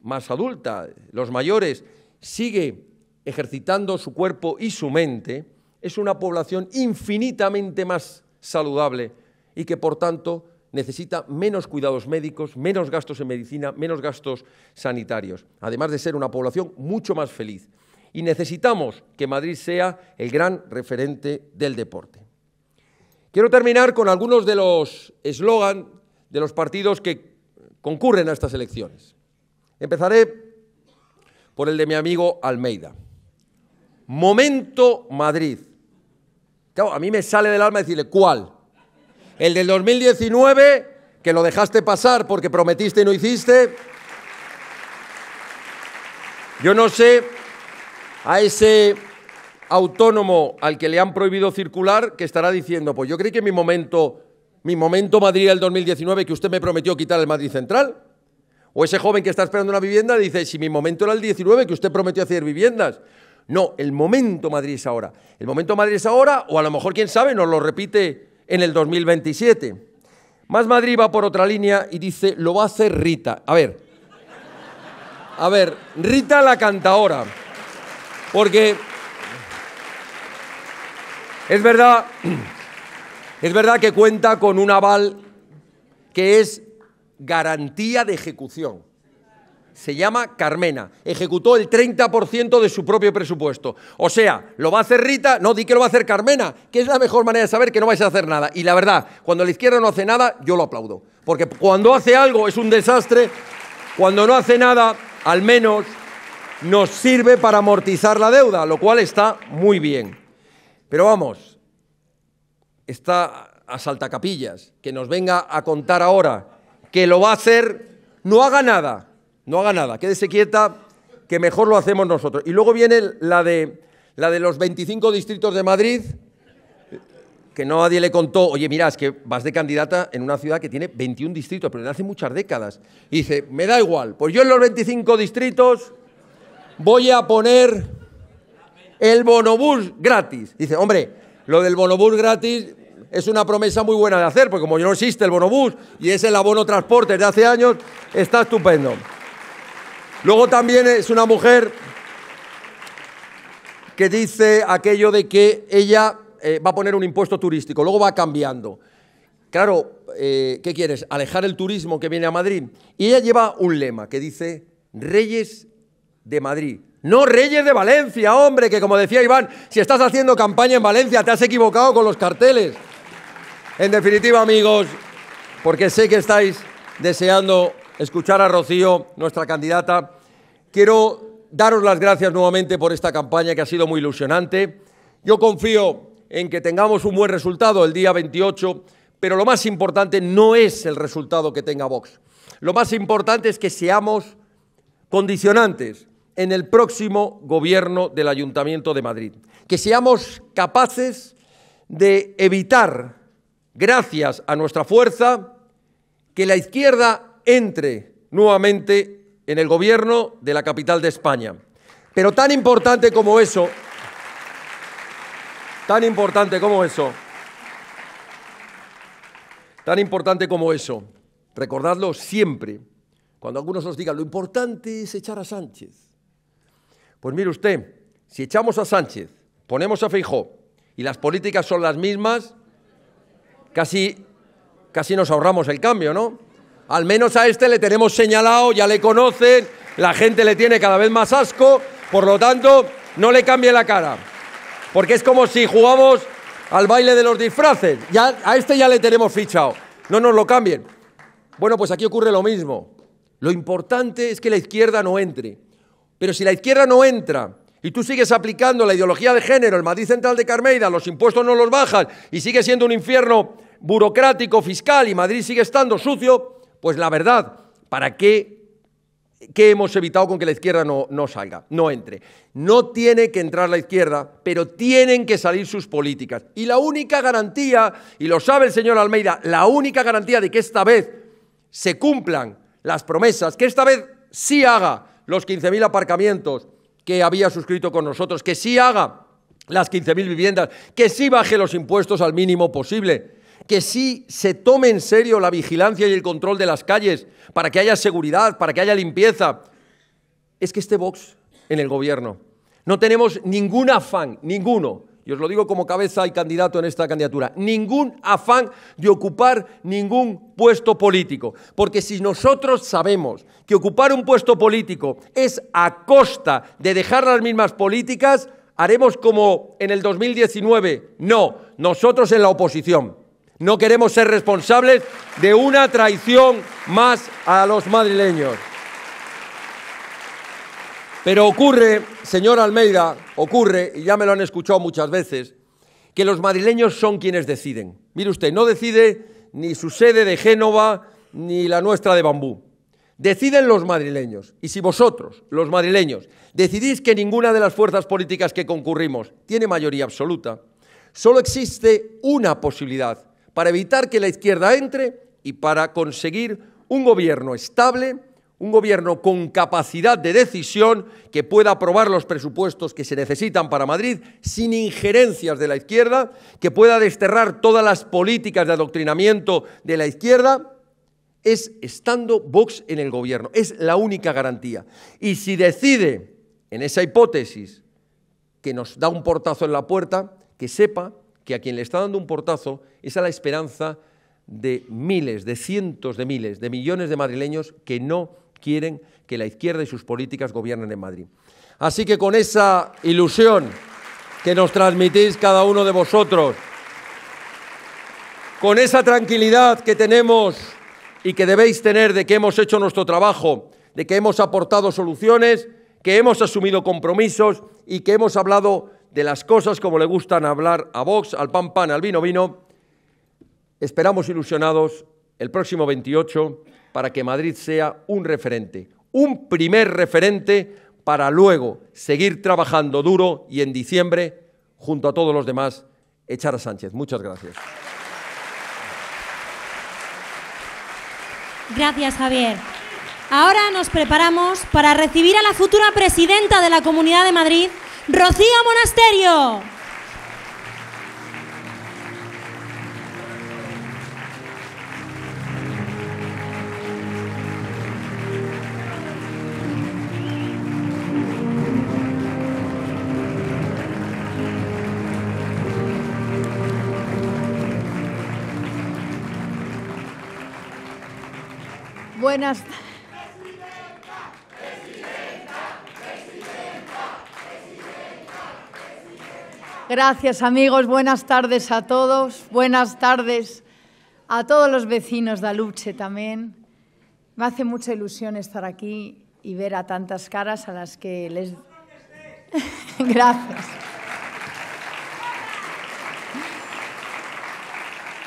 Speaker 2: más adulta, los mayores, sigue ejercitando su cuerpo y su mente, es una población infinitamente más saludable y que, por tanto, necesita menos cuidados médicos, menos gastos en medicina, menos gastos sanitarios, además de ser una población mucho más feliz. Y necesitamos que Madrid sea el gran referente del deporte. Quiero terminar con algunos de los eslogan de los partidos que concurren a estas elecciones. Empezaré por el de mi amigo Almeida. Momento Madrid. Claro, a mí me sale del alma decirle, ¿cuál? El del 2019, que lo dejaste pasar porque prometiste y no hiciste. Yo no sé a ese autónomo al que le han prohibido circular que estará diciendo, pues yo creí que mi momento, mi momento Madrid del 2019 que usted me prometió quitar el Madrid Central. O ese joven que está esperando una vivienda dice, si mi momento era el 19 que usted prometió hacer viviendas. No, el momento Madrid es ahora. El momento Madrid es ahora o a lo mejor, quién sabe, nos lo repite en el 2027. Más Madrid va por otra línea y dice, lo va a hacer Rita. A ver, a ver, Rita la canta ahora. Porque es verdad, es verdad que cuenta con un aval que es garantía de ejecución se llama Carmena. Ejecutó el 30% de su propio presupuesto. O sea, ¿lo va a hacer Rita? No, di que lo va a hacer Carmena, que es la mejor manera de saber que no vais a hacer nada. Y la verdad, cuando la izquierda no hace nada, yo lo aplaudo. Porque cuando hace algo es un desastre, cuando no hace nada, al menos nos sirve para amortizar la deuda, lo cual está muy bien. Pero vamos, está a saltacapillas, que nos venga a contar ahora que lo va a hacer, no haga nada no haga nada, quédese quieta, que mejor lo hacemos nosotros. Y luego viene la de, la de los 25 distritos de Madrid, que no nadie le contó, oye, mira, es que vas de candidata en una ciudad que tiene 21 distritos, pero desde hace muchas décadas. Y dice, me da igual, pues yo en los 25 distritos voy a poner el bonobús gratis. Dice, hombre, lo del bonobús gratis es una promesa muy buena de hacer, porque como no existe el bonobús y es el abono transporte de hace años, está estupendo. Luego también es una mujer que dice aquello de que ella eh, va a poner un impuesto turístico, luego va cambiando. Claro, eh, ¿qué quieres? Alejar el turismo que viene a Madrid. Y ella lleva un lema que dice Reyes de Madrid. No Reyes de Valencia, hombre, que como decía Iván, si estás haciendo campaña en Valencia te has equivocado con los carteles. En definitiva, amigos, porque sé que estáis deseando escuchar a Rocío, nuestra candidata. Quiero daros las gracias nuevamente por esta campaña que ha sido muy ilusionante. Yo confío en que tengamos un buen resultado el día 28, pero lo más importante no es el resultado que tenga Vox. Lo más importante es que seamos condicionantes en el próximo gobierno del Ayuntamiento de Madrid, que seamos capaces de evitar, gracias a nuestra fuerza, que la izquierda entre nuevamente en el gobierno de la capital de España. Pero tan importante como eso, tan importante como eso, tan importante como eso, recordadlo siempre, cuando algunos nos digan, lo importante es echar a Sánchez. Pues mire usted, si echamos a Sánchez, ponemos a Feijó y las políticas son las mismas, casi, casi nos ahorramos el cambio, ¿no? Al menos a este le tenemos señalado, ya le conocen, la gente le tiene cada vez más asco, por lo tanto, no le cambie la cara. Porque es como si jugamos al baile de los disfraces. Ya, a este ya le tenemos fichado. No nos lo cambien. Bueno, pues aquí ocurre lo mismo. Lo importante es que la izquierda no entre. Pero si la izquierda no entra y tú sigues aplicando la ideología de género, el Madrid Central de Carmeida, los impuestos no los bajan y sigue siendo un infierno burocrático, fiscal y Madrid sigue estando sucio, pues la verdad, ¿para qué? hemos evitado con que la izquierda no, no salga, no entre? No tiene que entrar la izquierda, pero tienen que salir sus políticas. Y la única garantía, y lo sabe el señor Almeida, la única garantía de que esta vez se cumplan las promesas, que esta vez sí haga los 15.000 aparcamientos que había suscrito con nosotros, que sí haga las 15.000 viviendas, que sí baje los impuestos al mínimo posible que sí se tome en serio la vigilancia y el control de las calles, para que haya seguridad, para que haya limpieza. Es que este Vox en el gobierno no tenemos ningún afán, ninguno, y os lo digo como cabeza y candidato en esta candidatura, ningún afán de ocupar ningún puesto político. Porque si nosotros sabemos que ocupar un puesto político es a costa de dejar las mismas políticas, haremos como en el 2019. No, nosotros en la oposición no queremos ser responsables de una traición más a los madrileños. Pero ocurre, señor Almeida, ocurre, y ya me lo han escuchado muchas veces, que los madrileños son quienes deciden. Mire usted, no decide ni su sede de Génova ni la nuestra de Bambú. Deciden los madrileños. Y si vosotros, los madrileños, decidís que ninguna de las fuerzas políticas que concurrimos tiene mayoría absoluta, solo existe una posibilidad para evitar que la izquierda entre y para conseguir un gobierno estable, un gobierno con capacidad de decisión que pueda aprobar los presupuestos que se necesitan para Madrid sin injerencias de la izquierda, que pueda desterrar todas las políticas de adoctrinamiento de la izquierda, es estando Vox en el gobierno. Es la única garantía. Y si decide, en esa hipótesis, que nos da un portazo en la puerta, que sepa que a quien le está dando un portazo es a la esperanza de miles, de cientos de miles, de millones de madrileños que no quieren que la izquierda y sus políticas gobiernen en Madrid. Así que con esa ilusión que nos transmitís cada uno de vosotros, con esa tranquilidad que tenemos y que debéis tener de que hemos hecho nuestro trabajo, de que hemos aportado soluciones, que hemos asumido compromisos y que hemos hablado de las cosas como le gustan hablar a Vox, al pan pan, al vino vino. Esperamos ilusionados el próximo 28 para que Madrid sea un referente, un primer referente para luego seguir trabajando duro y en diciembre, junto a todos los demás, echar a Sánchez. Muchas gracias.
Speaker 1: Gracias, Javier. Ahora nos preparamos para recibir a la futura presidenta de la Comunidad de Madrid, Rocío Monasterio. Buenas, Gracias amigos, buenas tardes a todos, buenas tardes a todos los vecinos de Aluche también. Me hace mucha ilusión estar aquí y ver a tantas caras a las que les... Gracias.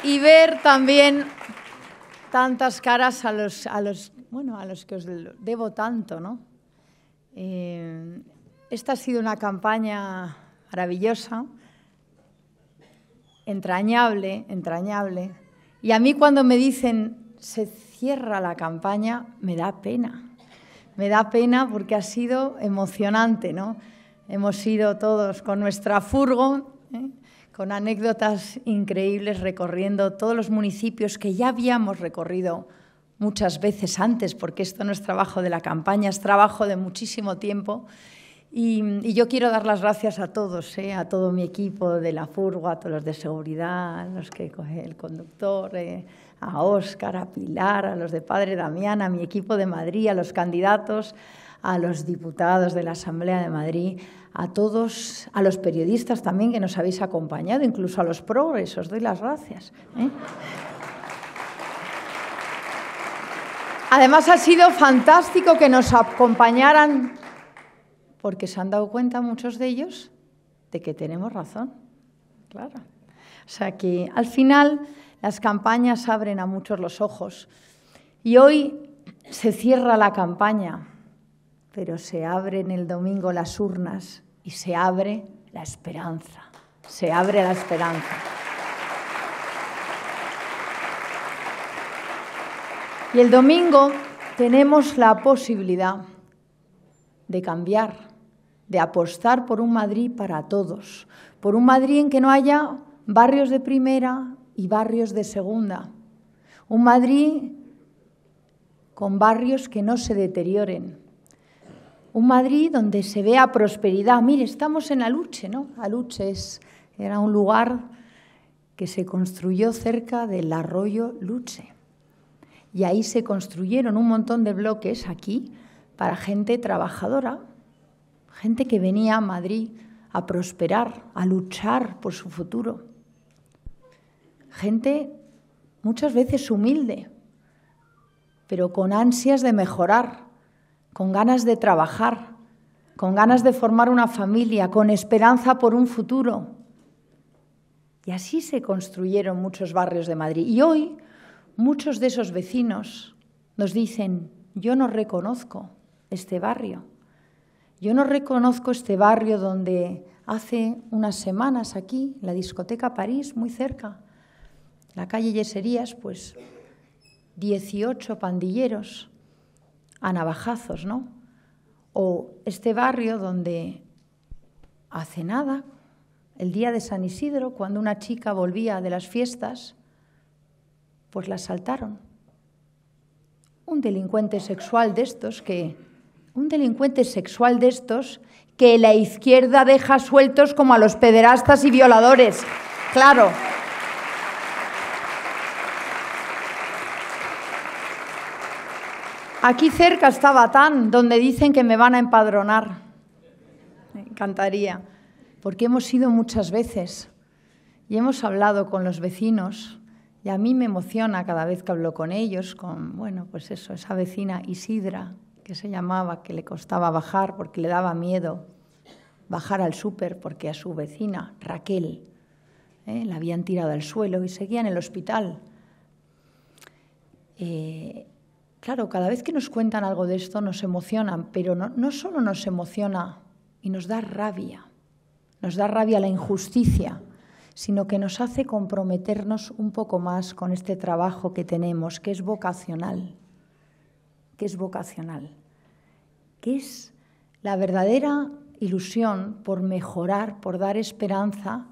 Speaker 1: Y ver también tantas caras a los, a los, bueno, a los que os debo tanto, ¿no? Eh, esta ha sido una campaña maravillosa, entrañable, entrañable. Y a mí cuando me dicen se cierra la campaña, me da pena. Me da pena porque ha sido emocionante, ¿no? Hemos ido todos con nuestra furgo, ¿eh? con anécdotas increíbles recorriendo todos los municipios que ya habíamos recorrido muchas veces antes, porque esto no es trabajo de la campaña, es trabajo de muchísimo tiempo y, yo quiero dar las gracias a todos, ¿eh? a todo mi equipo de la furgo, a todos los de seguridad, a los que coge el conductor, eh, a Óscar, a Pilar, a los de Padre Damián, a mi equipo de Madrid, a los candidatos, a los diputados de la Asamblea de Madrid, a todos, a los periodistas también que nos habéis acompañado, incluso a los progresos. os doy las gracias. ¿eh? Además ha sido fantástico que nos acompañaran porque se han dado cuenta muchos de ellos de que tenemos razón. Claro. O sea que al final las campañas abren a muchos los ojos. Y hoy se cierra la campaña, pero se abren el domingo las urnas y se abre la esperanza. Se abre la esperanza. Y el domingo tenemos la posibilidad de cambiar de apostar por un Madrid para todos, por un Madrid en que no haya barrios de primera y barrios de segunda, un Madrid con barrios que no se deterioren, un Madrid donde se vea prosperidad. Mire, estamos en Aluche, ¿no? Aluche es, era un lugar que se construyó cerca del arroyo Luche. Y ahí se construyeron un montón de bloques aquí para gente trabajadora, gente que venía a Madrid a prosperar, a luchar por su futuro. Gente muchas veces humilde, pero con ansias de mejorar, con ganas de trabajar, con ganas de formar una familia, con esperanza por un futuro. Y así se construyeron muchos barrios de Madrid. Y hoy muchos de esos vecinos nos dicen, yo no reconozco este barrio. Yo no reconozco este barrio donde hace unas semanas aquí, la discoteca París, muy cerca, la calle Yeserías, pues 18 pandilleros a navajazos, ¿no? O este barrio donde hace nada, el día de San Isidro, cuando una chica volvía de las fiestas, pues la asaltaron. Un delincuente sexual de estos que un delincuente sexual de estos que la izquierda deja sueltos como a los pederastas y violadores. Claro. Aquí cerca está Batán, donde dicen que me van a empadronar. Me encantaría, porque hemos ido muchas veces y hemos hablado con los vecinos y a mí me emociona cada vez que hablo con ellos, con, bueno, pues eso, esa vecina Isidra, que se llamaba, que le costaba bajar porque le daba miedo bajar al súper porque a su vecina, Raquel, eh, la habían tirado al suelo y seguía en el hospital. Eh, claro, cada vez que nos cuentan algo de esto nos emocionan, pero no, no solo nos emociona y nos da rabia, nos da rabia la injusticia, sino que nos hace comprometernos un poco más con este trabajo que tenemos, que es vocacional que es vocacional, que es la verdadera ilusión por mejorar, por dar esperanza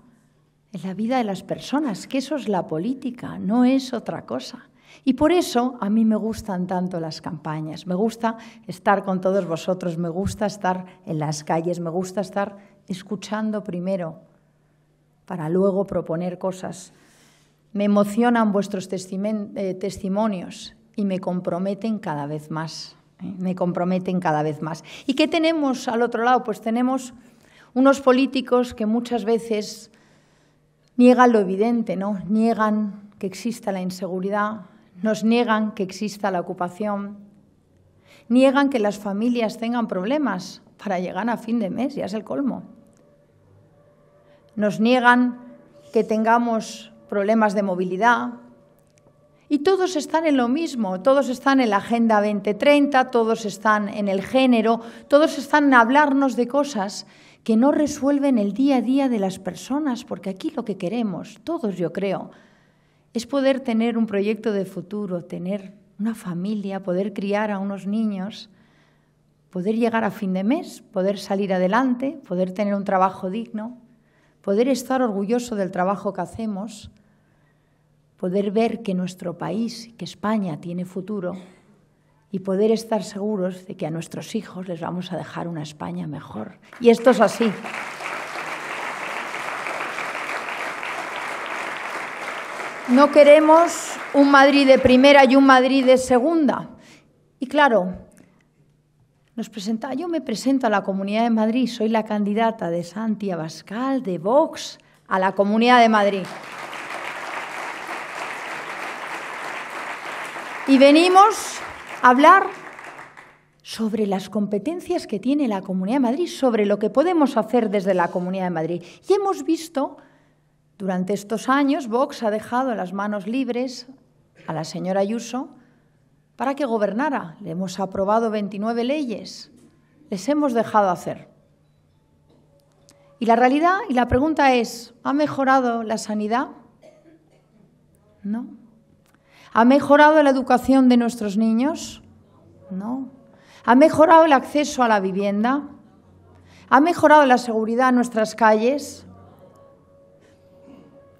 Speaker 1: en la vida de las personas, que eso es la política, no es otra cosa. Y por eso a mí me gustan tanto las campañas, me gusta estar con todos vosotros, me gusta estar en las calles, me gusta estar escuchando primero para luego proponer cosas. Me emocionan vuestros eh, testimonios y me comprometen cada vez más. ¿eh? Me comprometen cada vez más. ¿Y qué tenemos al otro lado? Pues tenemos unos políticos que muchas veces niegan lo evidente, ¿no? Niegan que exista la inseguridad, nos niegan que exista la ocupación, niegan que las familias tengan problemas para llegar a fin de mes, ya es el colmo. Nos niegan que tengamos problemas de movilidad, y todos están en lo mismo, todos están en la Agenda 2030, todos están en el género, todos están en hablarnos de cosas que no resuelven el día a día de las personas, porque aquí lo que queremos, todos yo creo, es poder tener un proyecto de futuro, tener una familia, poder criar a unos niños, poder llegar a fin de mes, poder salir adelante, poder tener un trabajo digno, poder estar orgulloso del trabajo que hacemos poder ver que nuestro país, que España tiene futuro y poder estar seguros de que a nuestros hijos les vamos a dejar una España mejor. Y esto es así. No queremos un Madrid de primera y un Madrid de segunda. Y claro, nos yo me presento a la Comunidad de Madrid, soy la candidata de Santi Abascal, de Vox, a la Comunidad de Madrid. Y venimos a hablar sobre las competencias que tiene la Comunidad de Madrid, sobre lo que podemos hacer desde la Comunidad de Madrid. Y hemos visto, durante estos años, Vox ha dejado las manos libres a la señora Ayuso para que gobernara. Le hemos aprobado 29 leyes, les hemos dejado hacer. Y la realidad y la pregunta es, ¿ha mejorado la sanidad? No. ¿Ha mejorado la educación de nuestros niños? No. ¿Ha mejorado el acceso a la vivienda? ¿Ha mejorado la seguridad en nuestras calles?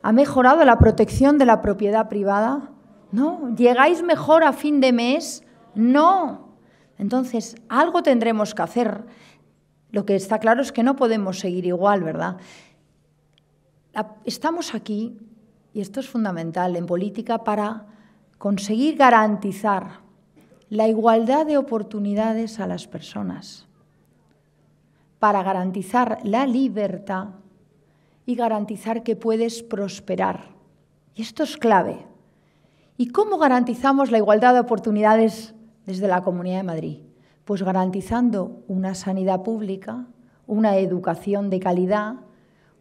Speaker 1: ¿Ha mejorado la protección de la propiedad privada? No. ¿Llegáis mejor a fin de mes? No. Entonces, algo tendremos que hacer. Lo que está claro es que no podemos seguir igual, ¿verdad? Estamos aquí, y esto es fundamental en política, para conseguir garantizar la igualdad de oportunidades a las personas, para garantizar la libertad y garantizar que puedes prosperar. Y esto es clave. ¿Y cómo garantizamos la igualdad de oportunidades desde la Comunidad de Madrid? Pues garantizando una sanidad pública, una educación de calidad,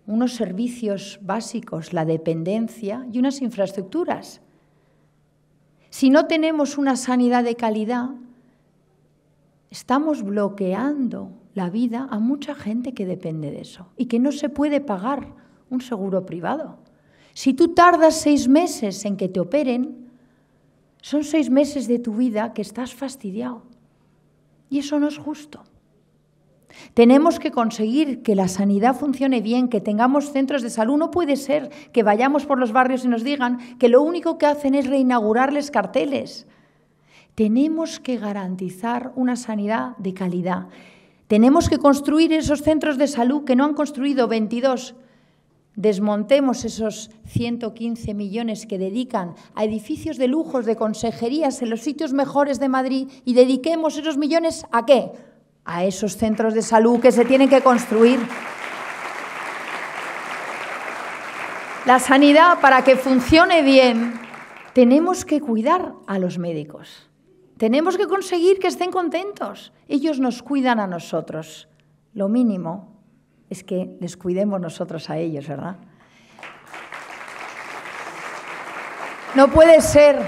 Speaker 1: unos servicios básicos, la dependencia y unas infraestructuras si no tenemos una sanidad de calidad, estamos bloqueando la vida a mucha gente que depende de eso y que no se puede pagar un seguro privado. Si tú tardas seis meses en que te operen, son seis meses de tu vida que estás fastidiado. Y eso no es justo. Tenemos que conseguir que la sanidad funcione bien, que tengamos centros de salud. No puede ser que vayamos por los barrios y nos digan que lo único que hacen es reinaugurarles carteles. Tenemos que garantizar una sanidad de calidad. Tenemos que construir esos centros de salud que no han construido 22. Desmontemos esos 115 millones que dedican a edificios de lujos, de consejerías en los sitios mejores de Madrid y dediquemos esos millones a qué? a esos centros de salud que se tienen que construir. La sanidad, para que funcione bien, tenemos que cuidar a los médicos. Tenemos que conseguir que estén contentos. Ellos nos cuidan a nosotros. Lo mínimo es que les cuidemos nosotros a ellos, ¿verdad? No puede ser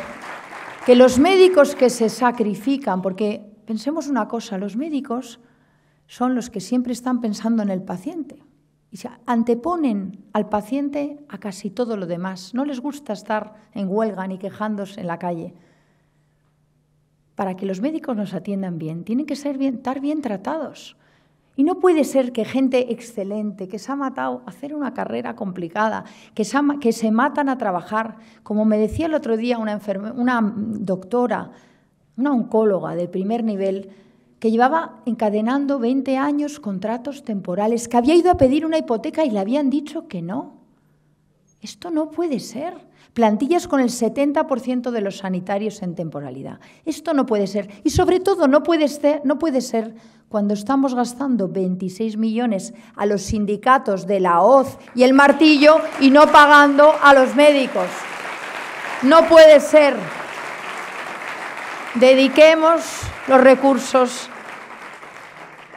Speaker 1: que los médicos que se sacrifican, porque pensemos una cosa, los médicos son los que siempre están pensando en el paciente y se anteponen al paciente a casi todo lo demás. No les gusta estar en huelga ni quejándose en la calle. Para que los médicos nos atiendan bien, tienen que ser bien, estar bien tratados. Y no puede ser que gente excelente, que se ha matado a hacer una carrera complicada, que se, matan a trabajar, como me decía el otro día una doctora, una oncóloga de primer nivel que llevaba encadenando 20 años contratos temporales, que había ido a pedir una hipoteca y le habían dicho que no. Esto no puede ser. Plantillas con el 70% de los sanitarios en temporalidad. Esto no puede ser. Y sobre todo no puede ser, no puede ser cuando estamos gastando 26 millones a los sindicatos de la hoz y el martillo y no pagando a los médicos. No puede ser dediquemos los recursos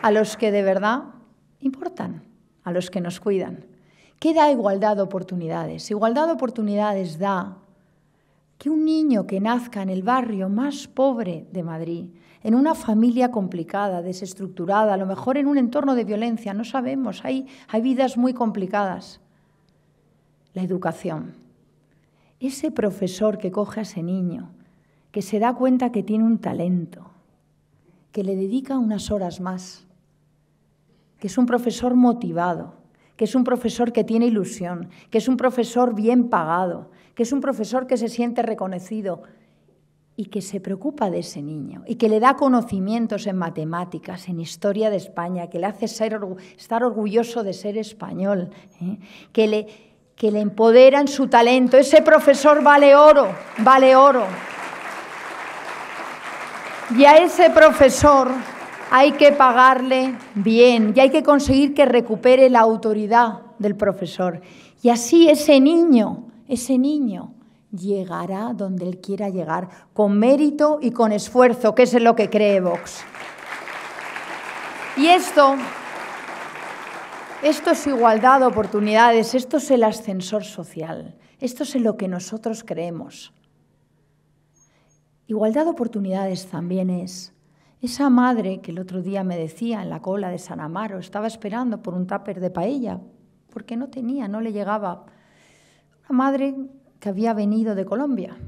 Speaker 1: a los que de verdad importan, a los que nos cuidan. ¿Qué da igualdad de oportunidades? Igualdad de oportunidades da que un niño que nazca en el barrio más pobre de Madrid, en una familia complicada, desestructurada, a lo mejor en un entorno de violencia, no sabemos, hay, hay vidas muy complicadas. La educación. Ese profesor que coge a ese niño que se da cuenta que tiene un talento, que le dedica unas horas más, que es un profesor motivado, que es un profesor que tiene ilusión, que es un profesor bien pagado, que es un profesor que se siente reconocido y que se preocupa de ese niño y que le da conocimientos en matemáticas, en historia de España, que le hace estar orgulloso de ser español, ¿eh? que, le, que le empodera en su talento. Ese profesor vale oro, vale oro. Y a ese profesor hay que pagarle bien y hay que conseguir que recupere la autoridad del profesor. Y así ese niño, ese niño llegará donde él quiera llegar, con mérito y con esfuerzo, que es lo que cree Vox. Y esto, esto es igualdad de oportunidades, esto es el ascensor social, esto es en lo que nosotros creemos. Igualdad de oportunidades también es esa madre que el otro día me decía en la cola de San Amaro, estaba esperando por un tupper de paella, porque no tenía, no le llegaba. Una madre que había venido de Colombia,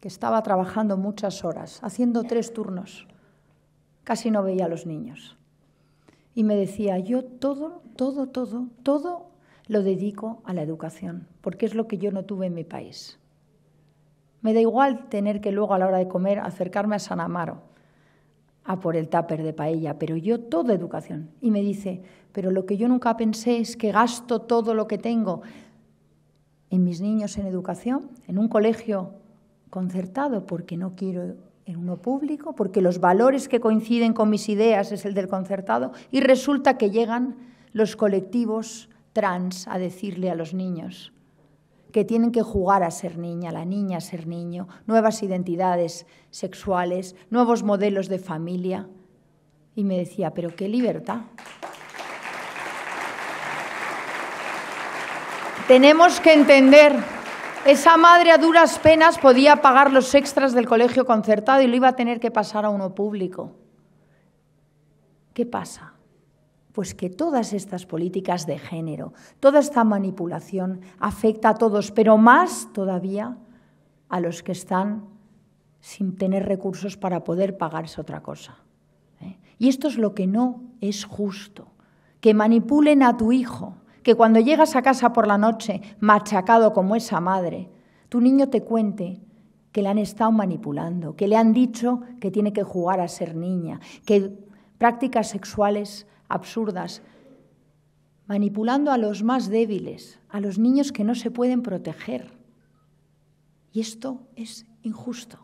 Speaker 1: que estaba trabajando muchas horas, haciendo tres turnos. Casi no veía a los niños. Y me decía, yo todo, todo, todo, todo lo dedico a la educación, porque es lo que yo no tuve en mi país. Me da igual tener que luego a la hora de comer acercarme a San Amaro a por el tupper de paella, pero yo todo educación. Y me dice, pero lo que yo nunca pensé es que gasto todo lo que tengo en mis niños en educación, en un colegio concertado, porque no quiero en uno público, porque los valores que coinciden con mis ideas es el del concertado, y resulta que llegan los colectivos trans a decirle a los niños, que tienen que jugar a ser niña, la niña a ser niño, nuevas identidades sexuales, nuevos modelos de familia. Y me decía, pero qué libertad. Tenemos que entender, esa madre a duras penas podía pagar los extras del colegio concertado y lo iba a tener que pasar a uno público. ¿Qué pasa? pues que todas estas políticas de género, toda esta manipulación afecta a todos, pero más todavía a los que están sin tener recursos para poder pagarse otra cosa. ¿eh? Y esto es lo que no es justo, que manipulen a tu hijo, que cuando llegas a casa por la noche, machacado como esa madre, tu niño te cuente que le han estado manipulando, que le han dicho que tiene que jugar a ser niña, que prácticas sexuales absurdas, manipulando a los más débiles, a los niños que no se pueden proteger. Y esto es injusto.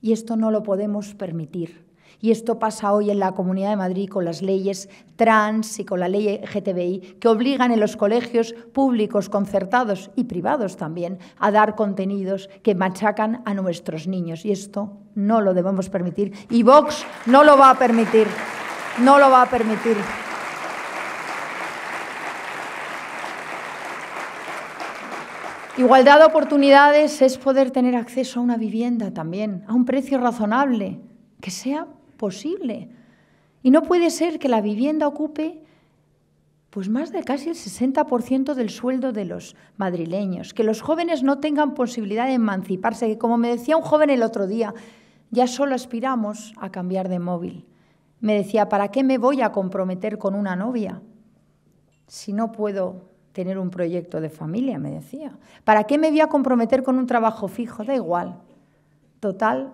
Speaker 1: Y esto no lo podemos permitir. Y esto pasa hoy en la Comunidad de Madrid con las leyes trans y con la ley GTBI, que obligan en los colegios públicos, concertados y privados también a dar contenidos que machacan a nuestros niños. Y esto no lo debemos permitir. Y Vox no lo va a permitir no lo va a permitir. Igualdad de oportunidades es poder tener acceso a una vivienda también, a un precio razonable, que sea posible. Y no puede ser que la vivienda ocupe pues más de casi el 60% del sueldo de los madrileños, que los jóvenes no tengan posibilidad de emanciparse, que como me decía un joven el otro día, ya solo aspiramos a cambiar de móvil. Me decía, ¿para qué me voy a comprometer con una novia si no puedo tener un proyecto de familia? Me decía, ¿para qué me voy a comprometer con un trabajo fijo? Da igual. Total,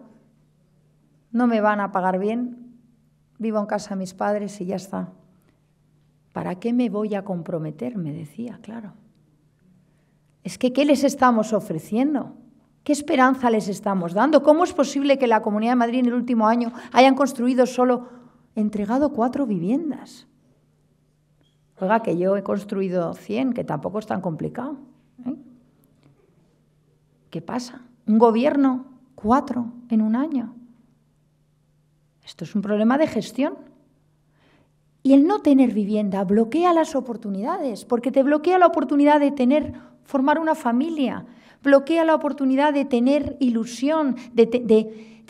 Speaker 1: no me van a pagar bien, vivo en casa de mis padres y ya está. ¿Para qué me voy a comprometer? Me decía, claro. Es que, ¿qué les estamos ofreciendo? ¿Qué esperanza les estamos dando? ¿Cómo es posible que la Comunidad de Madrid en el último año hayan construido solo entregado cuatro viviendas. Oiga, que yo he construido 100, que tampoco es tan complicado. ¿eh? ¿Qué pasa? Un gobierno, cuatro en un año. Esto es un problema de gestión. Y el no tener vivienda bloquea las oportunidades, porque te bloquea la oportunidad de tener, formar una familia, bloquea la oportunidad de tener ilusión, de,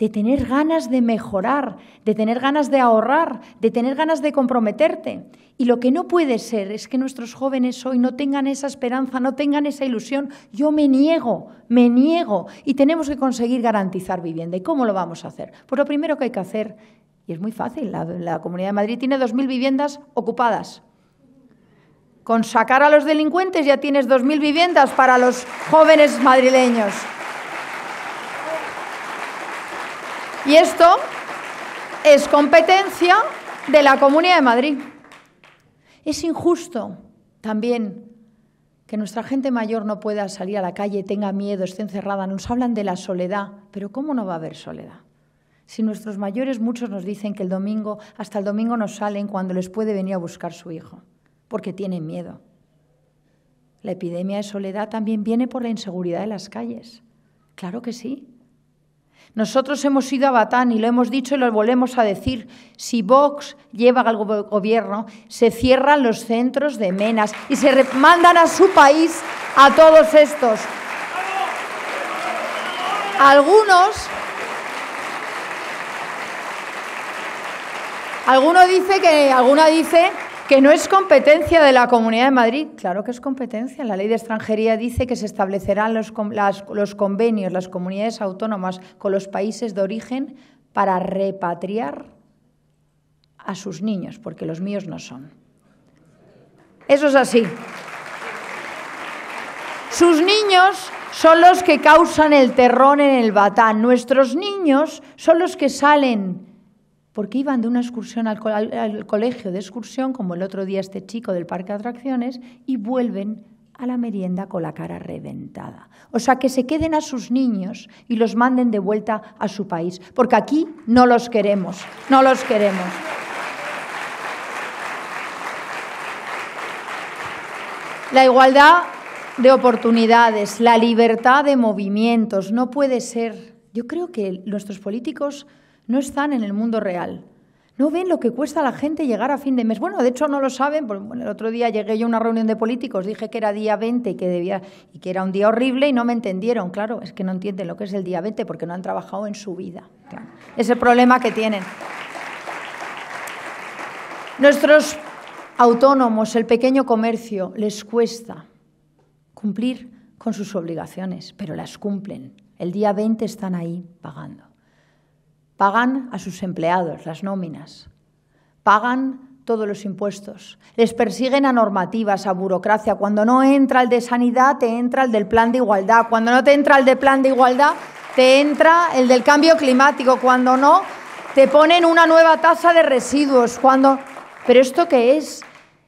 Speaker 1: de tener ganas de mejorar, de tener ganas de ahorrar, de tener ganas de comprometerte. Y lo que no puede ser es que nuestros jóvenes hoy no tengan esa esperanza, no tengan esa ilusión. Yo me niego, me niego. Y tenemos que conseguir garantizar vivienda. ¿Y cómo lo vamos a hacer? Pues lo primero que hay que hacer, y es muy fácil, la, Comunidad de Madrid tiene 2.000 viviendas ocupadas. Con sacar a los delincuentes ya tienes 2.000 viviendas para los jóvenes madrileños. Y esto es competencia de la Comunidad de Madrid. Es injusto también que nuestra gente mayor no pueda salir a la calle, tenga miedo, esté encerrada. Nos hablan de la soledad, pero ¿cómo no va a haber soledad? Si nuestros mayores muchos nos dicen que el domingo, hasta el domingo no salen cuando les puede venir a buscar su hijo, porque tienen miedo. La epidemia de soledad también viene por la inseguridad de las calles. Claro que sí. Nosotros hemos ido a Batán y lo hemos dicho y lo volvemos a decir. Si Vox lleva al gobierno, se cierran los centros de menas y se mandan a su país a todos estos. Algunos. Alguno dice que. Alguna dice que no es competencia de la Comunidad de Madrid. Claro que es competencia. La ley de extranjería dice que se establecerán los, convenios, las comunidades autónomas con los países de origen para repatriar a sus niños, porque los míos no son. Eso es así. Sus niños son los que causan el terrón en el batán. Nuestros niños son los que salen porque iban de una excursión al, colegio de excursión, como el otro día este chico del parque de atracciones, y vuelven a la merienda con la cara reventada. O sea, que se queden a sus niños y los manden de vuelta a su país, porque aquí no los queremos, no los queremos. La igualdad de oportunidades, la libertad de movimientos, no puede ser. Yo creo que nuestros políticos no están en el mundo real. No ven lo que cuesta a la gente llegar a fin de mes. Bueno, de hecho no lo saben. el otro día llegué yo a una reunión de políticos, dije que era día 20 y que, debía, y que era un día horrible y no me entendieron. Claro, es que no entienden lo que es el día 20 porque no han trabajado en su vida. es el problema que tienen. Nuestros autónomos, el pequeño comercio, les cuesta cumplir con sus obligaciones, pero las cumplen. El día 20 están ahí pagando pagan a sus empleados las nóminas, pagan todos los impuestos, les persiguen a normativas, a burocracia. Cuando no entra el de sanidad, te entra el del plan de igualdad. Cuando no te entra el de plan de igualdad, te entra el del cambio climático. Cuando no, te ponen una nueva tasa de residuos. Cuando... ¿Pero esto qué es?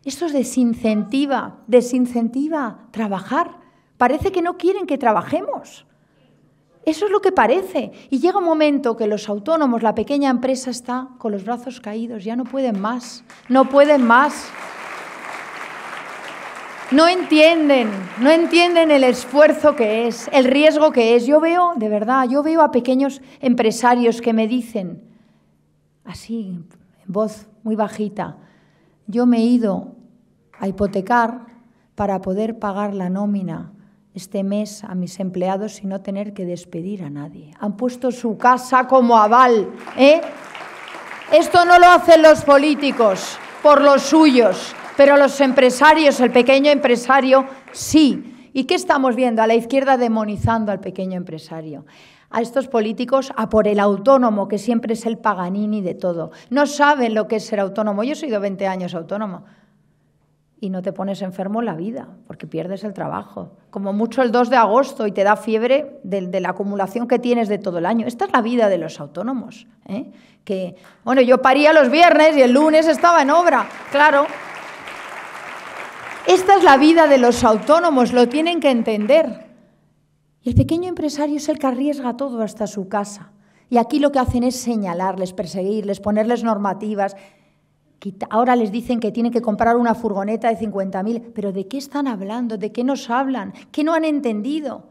Speaker 1: Esto es desincentiva, desincentiva trabajar. Parece que no quieren que trabajemos. Eso es lo que parece. Y llega un momento que los autónomos, la pequeña empresa está con los brazos caídos, ya no pueden más, no pueden más. No entienden, no entienden el esfuerzo que es, el riesgo que es. Yo veo, de verdad, yo veo a pequeños empresarios que me dicen, así, en voz muy bajita, yo me he ido a hipotecar para poder pagar la nómina este mes a mis empleados y no tener que despedir a nadie. Han puesto su casa como aval. ¿eh? Esto no lo hacen los políticos por los suyos, pero los empresarios, el pequeño empresario, sí. ¿Y qué estamos viendo? A la izquierda demonizando al pequeño empresario a estos políticos a por el autónomo, que siempre es el paganini de todo. No saben lo que es ser autónomo. Yo he sido 20 años autónomo y no te pones enfermo la vida, porque pierdes el trabajo. Como mucho el 2 de agosto y te da fiebre de, la acumulación que tienes de todo el año. Esta es la vida de los autónomos. ¿eh? Que, bueno, yo paría los viernes y el lunes estaba en obra, claro. Esta es la vida de los autónomos, lo tienen que entender. Y el pequeño empresario es el que arriesga todo hasta su casa. Y aquí lo que hacen es señalarles, perseguirles, ponerles normativas, Ahora les dicen que tienen que comprar una furgoneta de 50.000, pero ¿de qué están hablando? ¿De qué nos hablan? ¿Qué no han entendido?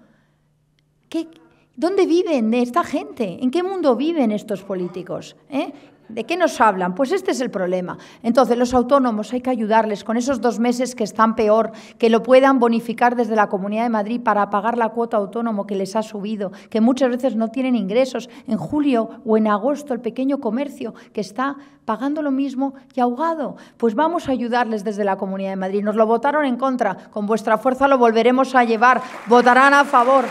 Speaker 1: ¿Qué, ¿Dónde viven esta gente? ¿En qué mundo viven estos políticos? ¿Eh? ¿De qué nos hablan? Pues este es el problema. Entonces, los autónomos hay que ayudarles con esos dos meses que están peor, que lo puedan bonificar desde la Comunidad de Madrid para pagar la cuota autónomo que les ha subido, que muchas veces no tienen ingresos. En julio o en agosto, el pequeño comercio que está pagando lo mismo y ahogado. Pues vamos a ayudarles desde la Comunidad de Madrid. Nos lo votaron en contra. Con vuestra fuerza lo volveremos a llevar. Votarán a favor.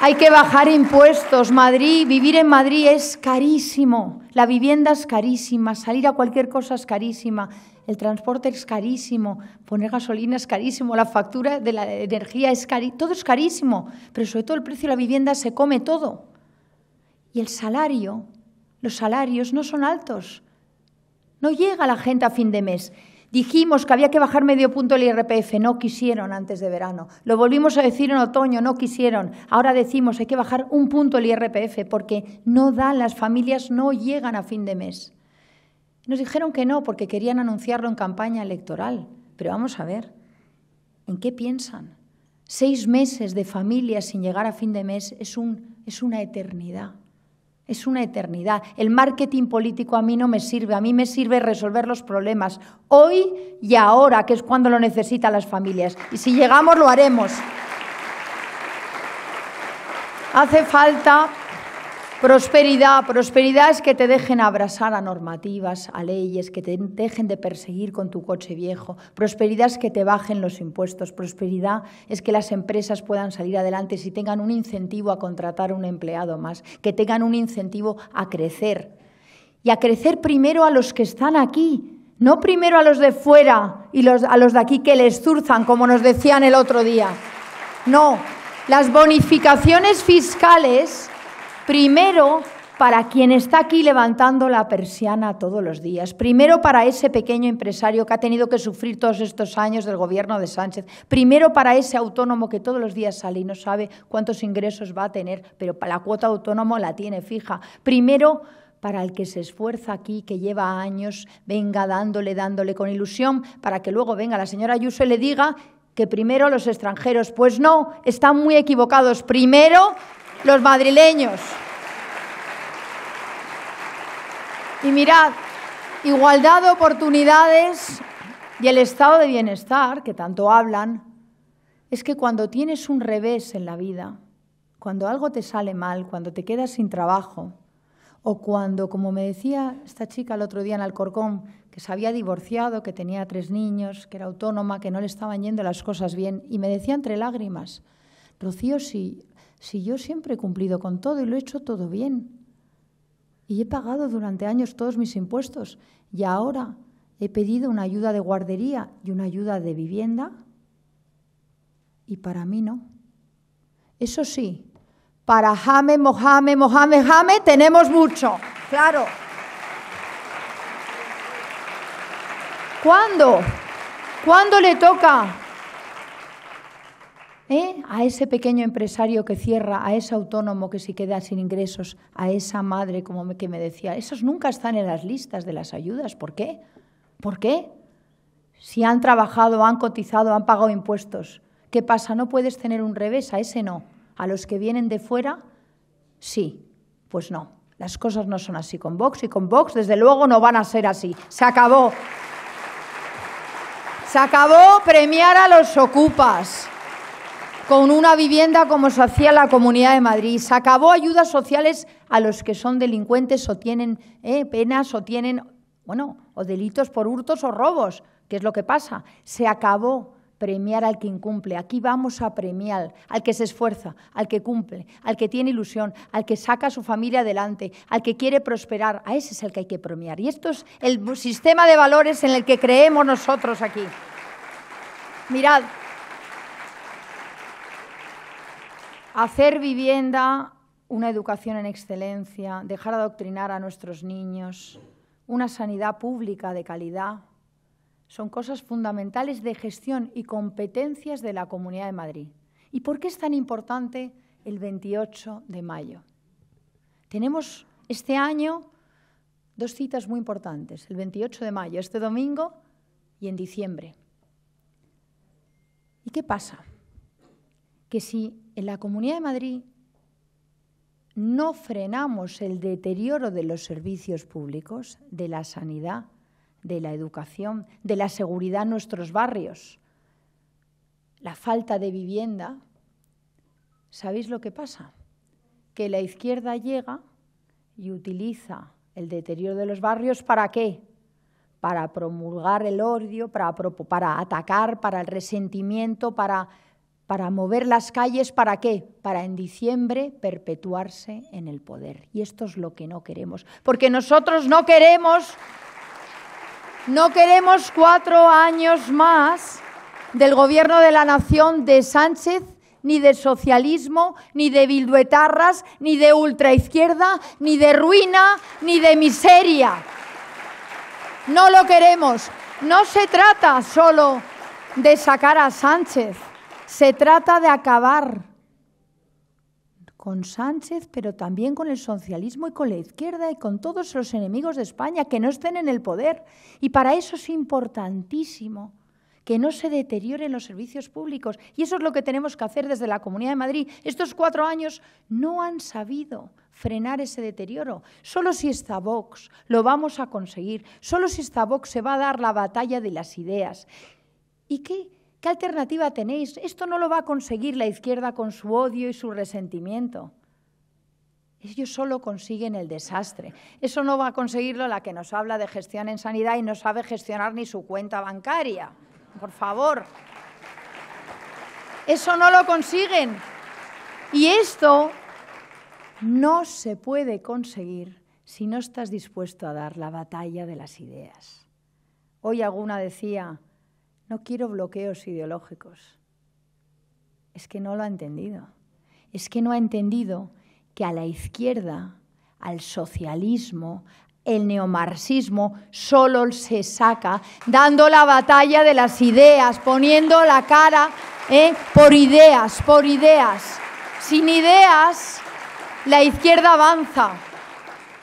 Speaker 1: Hay que bajar impuestos. Madrid, vivir en Madrid es carísimo. La vivienda es carísima. Salir a cualquier cosa es carísima. El transporte es carísimo. Poner gasolina es carísimo. La factura de la energía es carísima. Todo es carísimo. Pero sobre todo el precio de la vivienda se come todo. Y el salario, los salarios no son altos. No llega la gente a fin de mes. Dijimos que había que bajar medio punto el IRPF, no quisieron antes de verano. Lo volvimos a decir en otoño, no quisieron. Ahora decimos hay que bajar un punto el IRPF porque no dan, las familias no llegan a fin de mes. Nos dijeron que no porque querían anunciarlo en campaña electoral. Pero vamos a ver, ¿en qué piensan? Seis meses de familias sin llegar a fin de mes es, un, es una eternidad. Es una eternidad. El marketing político a mí no me sirve, a mí me sirve resolver los problemas hoy y ahora, que es cuando lo necesitan las familias. Y si llegamos, lo haremos. Hace falta Prosperidad, prosperidad es que te dejen abrazar a normativas, a leyes, que te dejen de perseguir con tu coche viejo. Prosperidad es que te bajen los impuestos. Prosperidad es que las empresas puedan salir adelante si tengan un incentivo a contratar un empleado más, que tengan un incentivo a crecer. Y a crecer primero a los que están aquí, no primero a los de fuera y a los de aquí que les zurzan, como nos decían el otro día. No, las bonificaciones fiscales Primero, para quien está aquí levantando la persiana todos los días. Primero para ese pequeño empresario que ha tenido que sufrir todos estos años del gobierno de Sánchez. Primero para ese autónomo que todos los días sale y no sabe cuántos ingresos va a tener, pero la cuota autónomo la tiene fija. Primero para el que se esfuerza aquí, que lleva años, venga dándole, dándole con ilusión, para que luego venga la señora Ayuso y le diga que primero los extranjeros. Pues no, están muy equivocados. Primero los madrileños. Y mirad, igualdad de oportunidades y el estado de bienestar, que tanto hablan, es que cuando tienes un revés en la vida, cuando algo te sale mal, cuando te quedas sin trabajo, o cuando, como me decía esta chica el otro día en Alcorcón, que se había divorciado, que tenía tres niños, que era autónoma, que no le estaban yendo las cosas bien, y me decía entre lágrimas, Rocío, si si yo siempre he cumplido con todo y lo he hecho todo bien. Y he pagado durante años todos mis impuestos y ahora he pedido una ayuda de guardería y una ayuda de vivienda y para mí no. Eso sí, para Jame, Mohamed, Mohamed, Jame tenemos mucho, claro. ¿Cuándo? ¿Cuándo le toca ¿Eh? a ese pequeño empresario que cierra, a ese autónomo que se queda sin ingresos, a esa madre como que me decía, esos nunca están en las listas de las ayudas. ¿Por qué? ¿Por qué? Si han trabajado, han cotizado, han pagado impuestos. ¿Qué pasa? ¿No puedes tener un revés? A ese no. A los que vienen de fuera, sí. Pues no. Las cosas no son así con Vox y con Vox, desde luego, no van a ser así. Se acabó. Se acabó premiar a los ocupas con una vivienda como se hacía la Comunidad de Madrid. Se acabó ayudas sociales a los que son delincuentes o tienen eh, penas o tienen, bueno, o delitos por hurtos o robos, que es lo que pasa. Se acabó premiar al que incumple. Aquí vamos a premiar al que se esfuerza, al que cumple, al que tiene ilusión, al que saca a su familia adelante, al que quiere prosperar. A ese es el que hay que premiar. Y esto es el sistema de valores en el que creemos nosotros aquí. Mirad, hacer vivienda una educación en excelencia, dejar adoctrinar a nuestros niños, una sanidad pública de calidad, son cosas fundamentales de gestión y competencias de la Comunidad de Madrid. ¿Y por qué es tan importante el 28 de mayo? Tenemos este año dos citas muy importantes, el 28 de mayo, este domingo, y en diciembre. ¿Y qué pasa? Que si en la Comunidad de Madrid no frenamos el deterioro de los servicios públicos, de la sanidad, de la educación, de la seguridad en nuestros barrios, la falta de vivienda, ¿sabéis lo que pasa? Que la izquierda llega y utiliza el deterioro de los barrios para qué? Para promulgar el odio, para, para atacar, para el resentimiento, para para mover las calles, ¿para qué? Para en diciembre perpetuarse en el poder. Y esto es lo que no queremos, porque nosotros no queremos, no queremos cuatro años más del gobierno de la nación de Sánchez ni de socialismo, ni de bilduetarras, ni de ultraizquierda, ni de ruina, ni de miseria. No lo queremos. No se trata solo de sacar a Sánchez. Se trata de acabar con Sánchez, pero también con el socialismo y con la izquierda y con todos los enemigos de España que no estén en el poder. Y para eso es importantísimo que no se deterioren los servicios públicos. Y eso es lo que tenemos que hacer desde la Comunidad de Madrid. Estos cuatro años no han sabido frenar ese deterioro. Solo si esta Vox lo vamos a conseguir. Solo si esta Vox se va a dar la batalla de las ideas. ¿Y qué? ¿Qué alternativa tenéis? Esto no lo va a conseguir la izquierda con su odio y su resentimiento. Ellos solo consiguen el desastre. Eso no va a conseguirlo la que nos habla de gestión en sanidad y no sabe gestionar ni su cuenta bancaria. Por favor. Eso no lo consiguen. Y esto no se puede conseguir si no estás dispuesto a dar la batalla de las ideas. Hoy alguna decía, no quiero bloqueos ideológicos. Es que no lo ha entendido. Es que no ha entendido que a la izquierda, al socialismo, el neomarxismo solo se saca dando la batalla de las ideas, poniendo la cara ¿eh? por ideas, por ideas. Sin ideas, la izquierda avanza.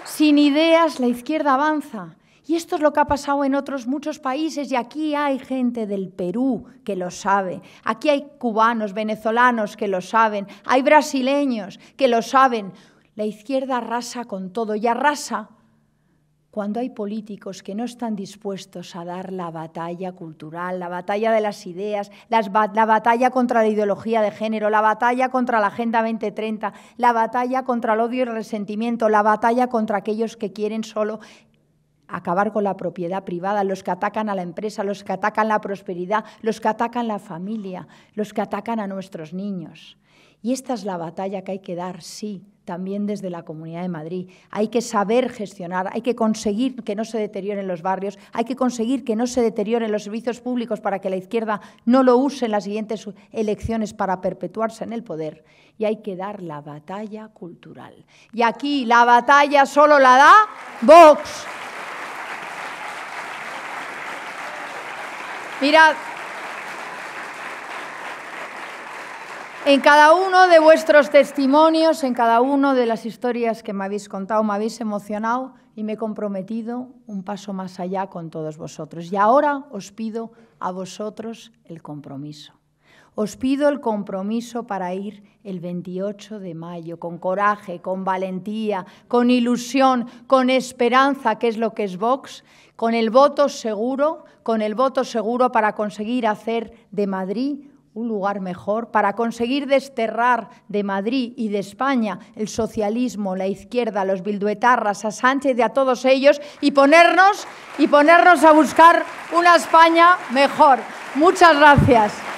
Speaker 1: Sin ideas, la izquierda avanza. Y esto es lo que ha pasado en otros muchos países y aquí hay gente del Perú que lo sabe, aquí hay cubanos, venezolanos que lo saben, hay brasileños que lo saben. La izquierda arrasa con todo y arrasa cuando hay políticos que no están dispuestos a dar la batalla cultural, la batalla de las ideas, la batalla contra la ideología de género, la batalla contra la Agenda 2030, la batalla contra el odio y el resentimiento, la batalla contra aquellos que quieren solo acabar con la propiedad privada, los que atacan a la empresa, los que atacan la prosperidad, los que atacan la familia, los que atacan a nuestros niños. Y esta es la batalla que hay que dar, sí, también desde la Comunidad de Madrid. Hay que saber gestionar, hay que conseguir que no se deterioren los barrios, hay que conseguir que no se deterioren los servicios públicos para que la izquierda no lo use en las siguientes elecciones para perpetuarse en el poder. Y hay que dar la batalla cultural. Y aquí la batalla solo la da Vox. Mirad, en cada uno de vuestros testimonios, en cada una de las historias que me habéis contado, me habéis emocionado y me he comprometido un paso más allá con todos vosotros. Y ahora os pido a vosotros el compromiso. Os pido el compromiso para ir el 28 de mayo, con coraje, con valentía, con ilusión, con esperanza, que es lo que es Vox, con el voto seguro, con el voto seguro para conseguir hacer de Madrid un lugar mejor, para conseguir desterrar de Madrid y de España el socialismo, la izquierda, los bilduetarras, a Sánchez y a todos ellos, y ponernos, y ponernos a buscar una España mejor. Muchas gracias.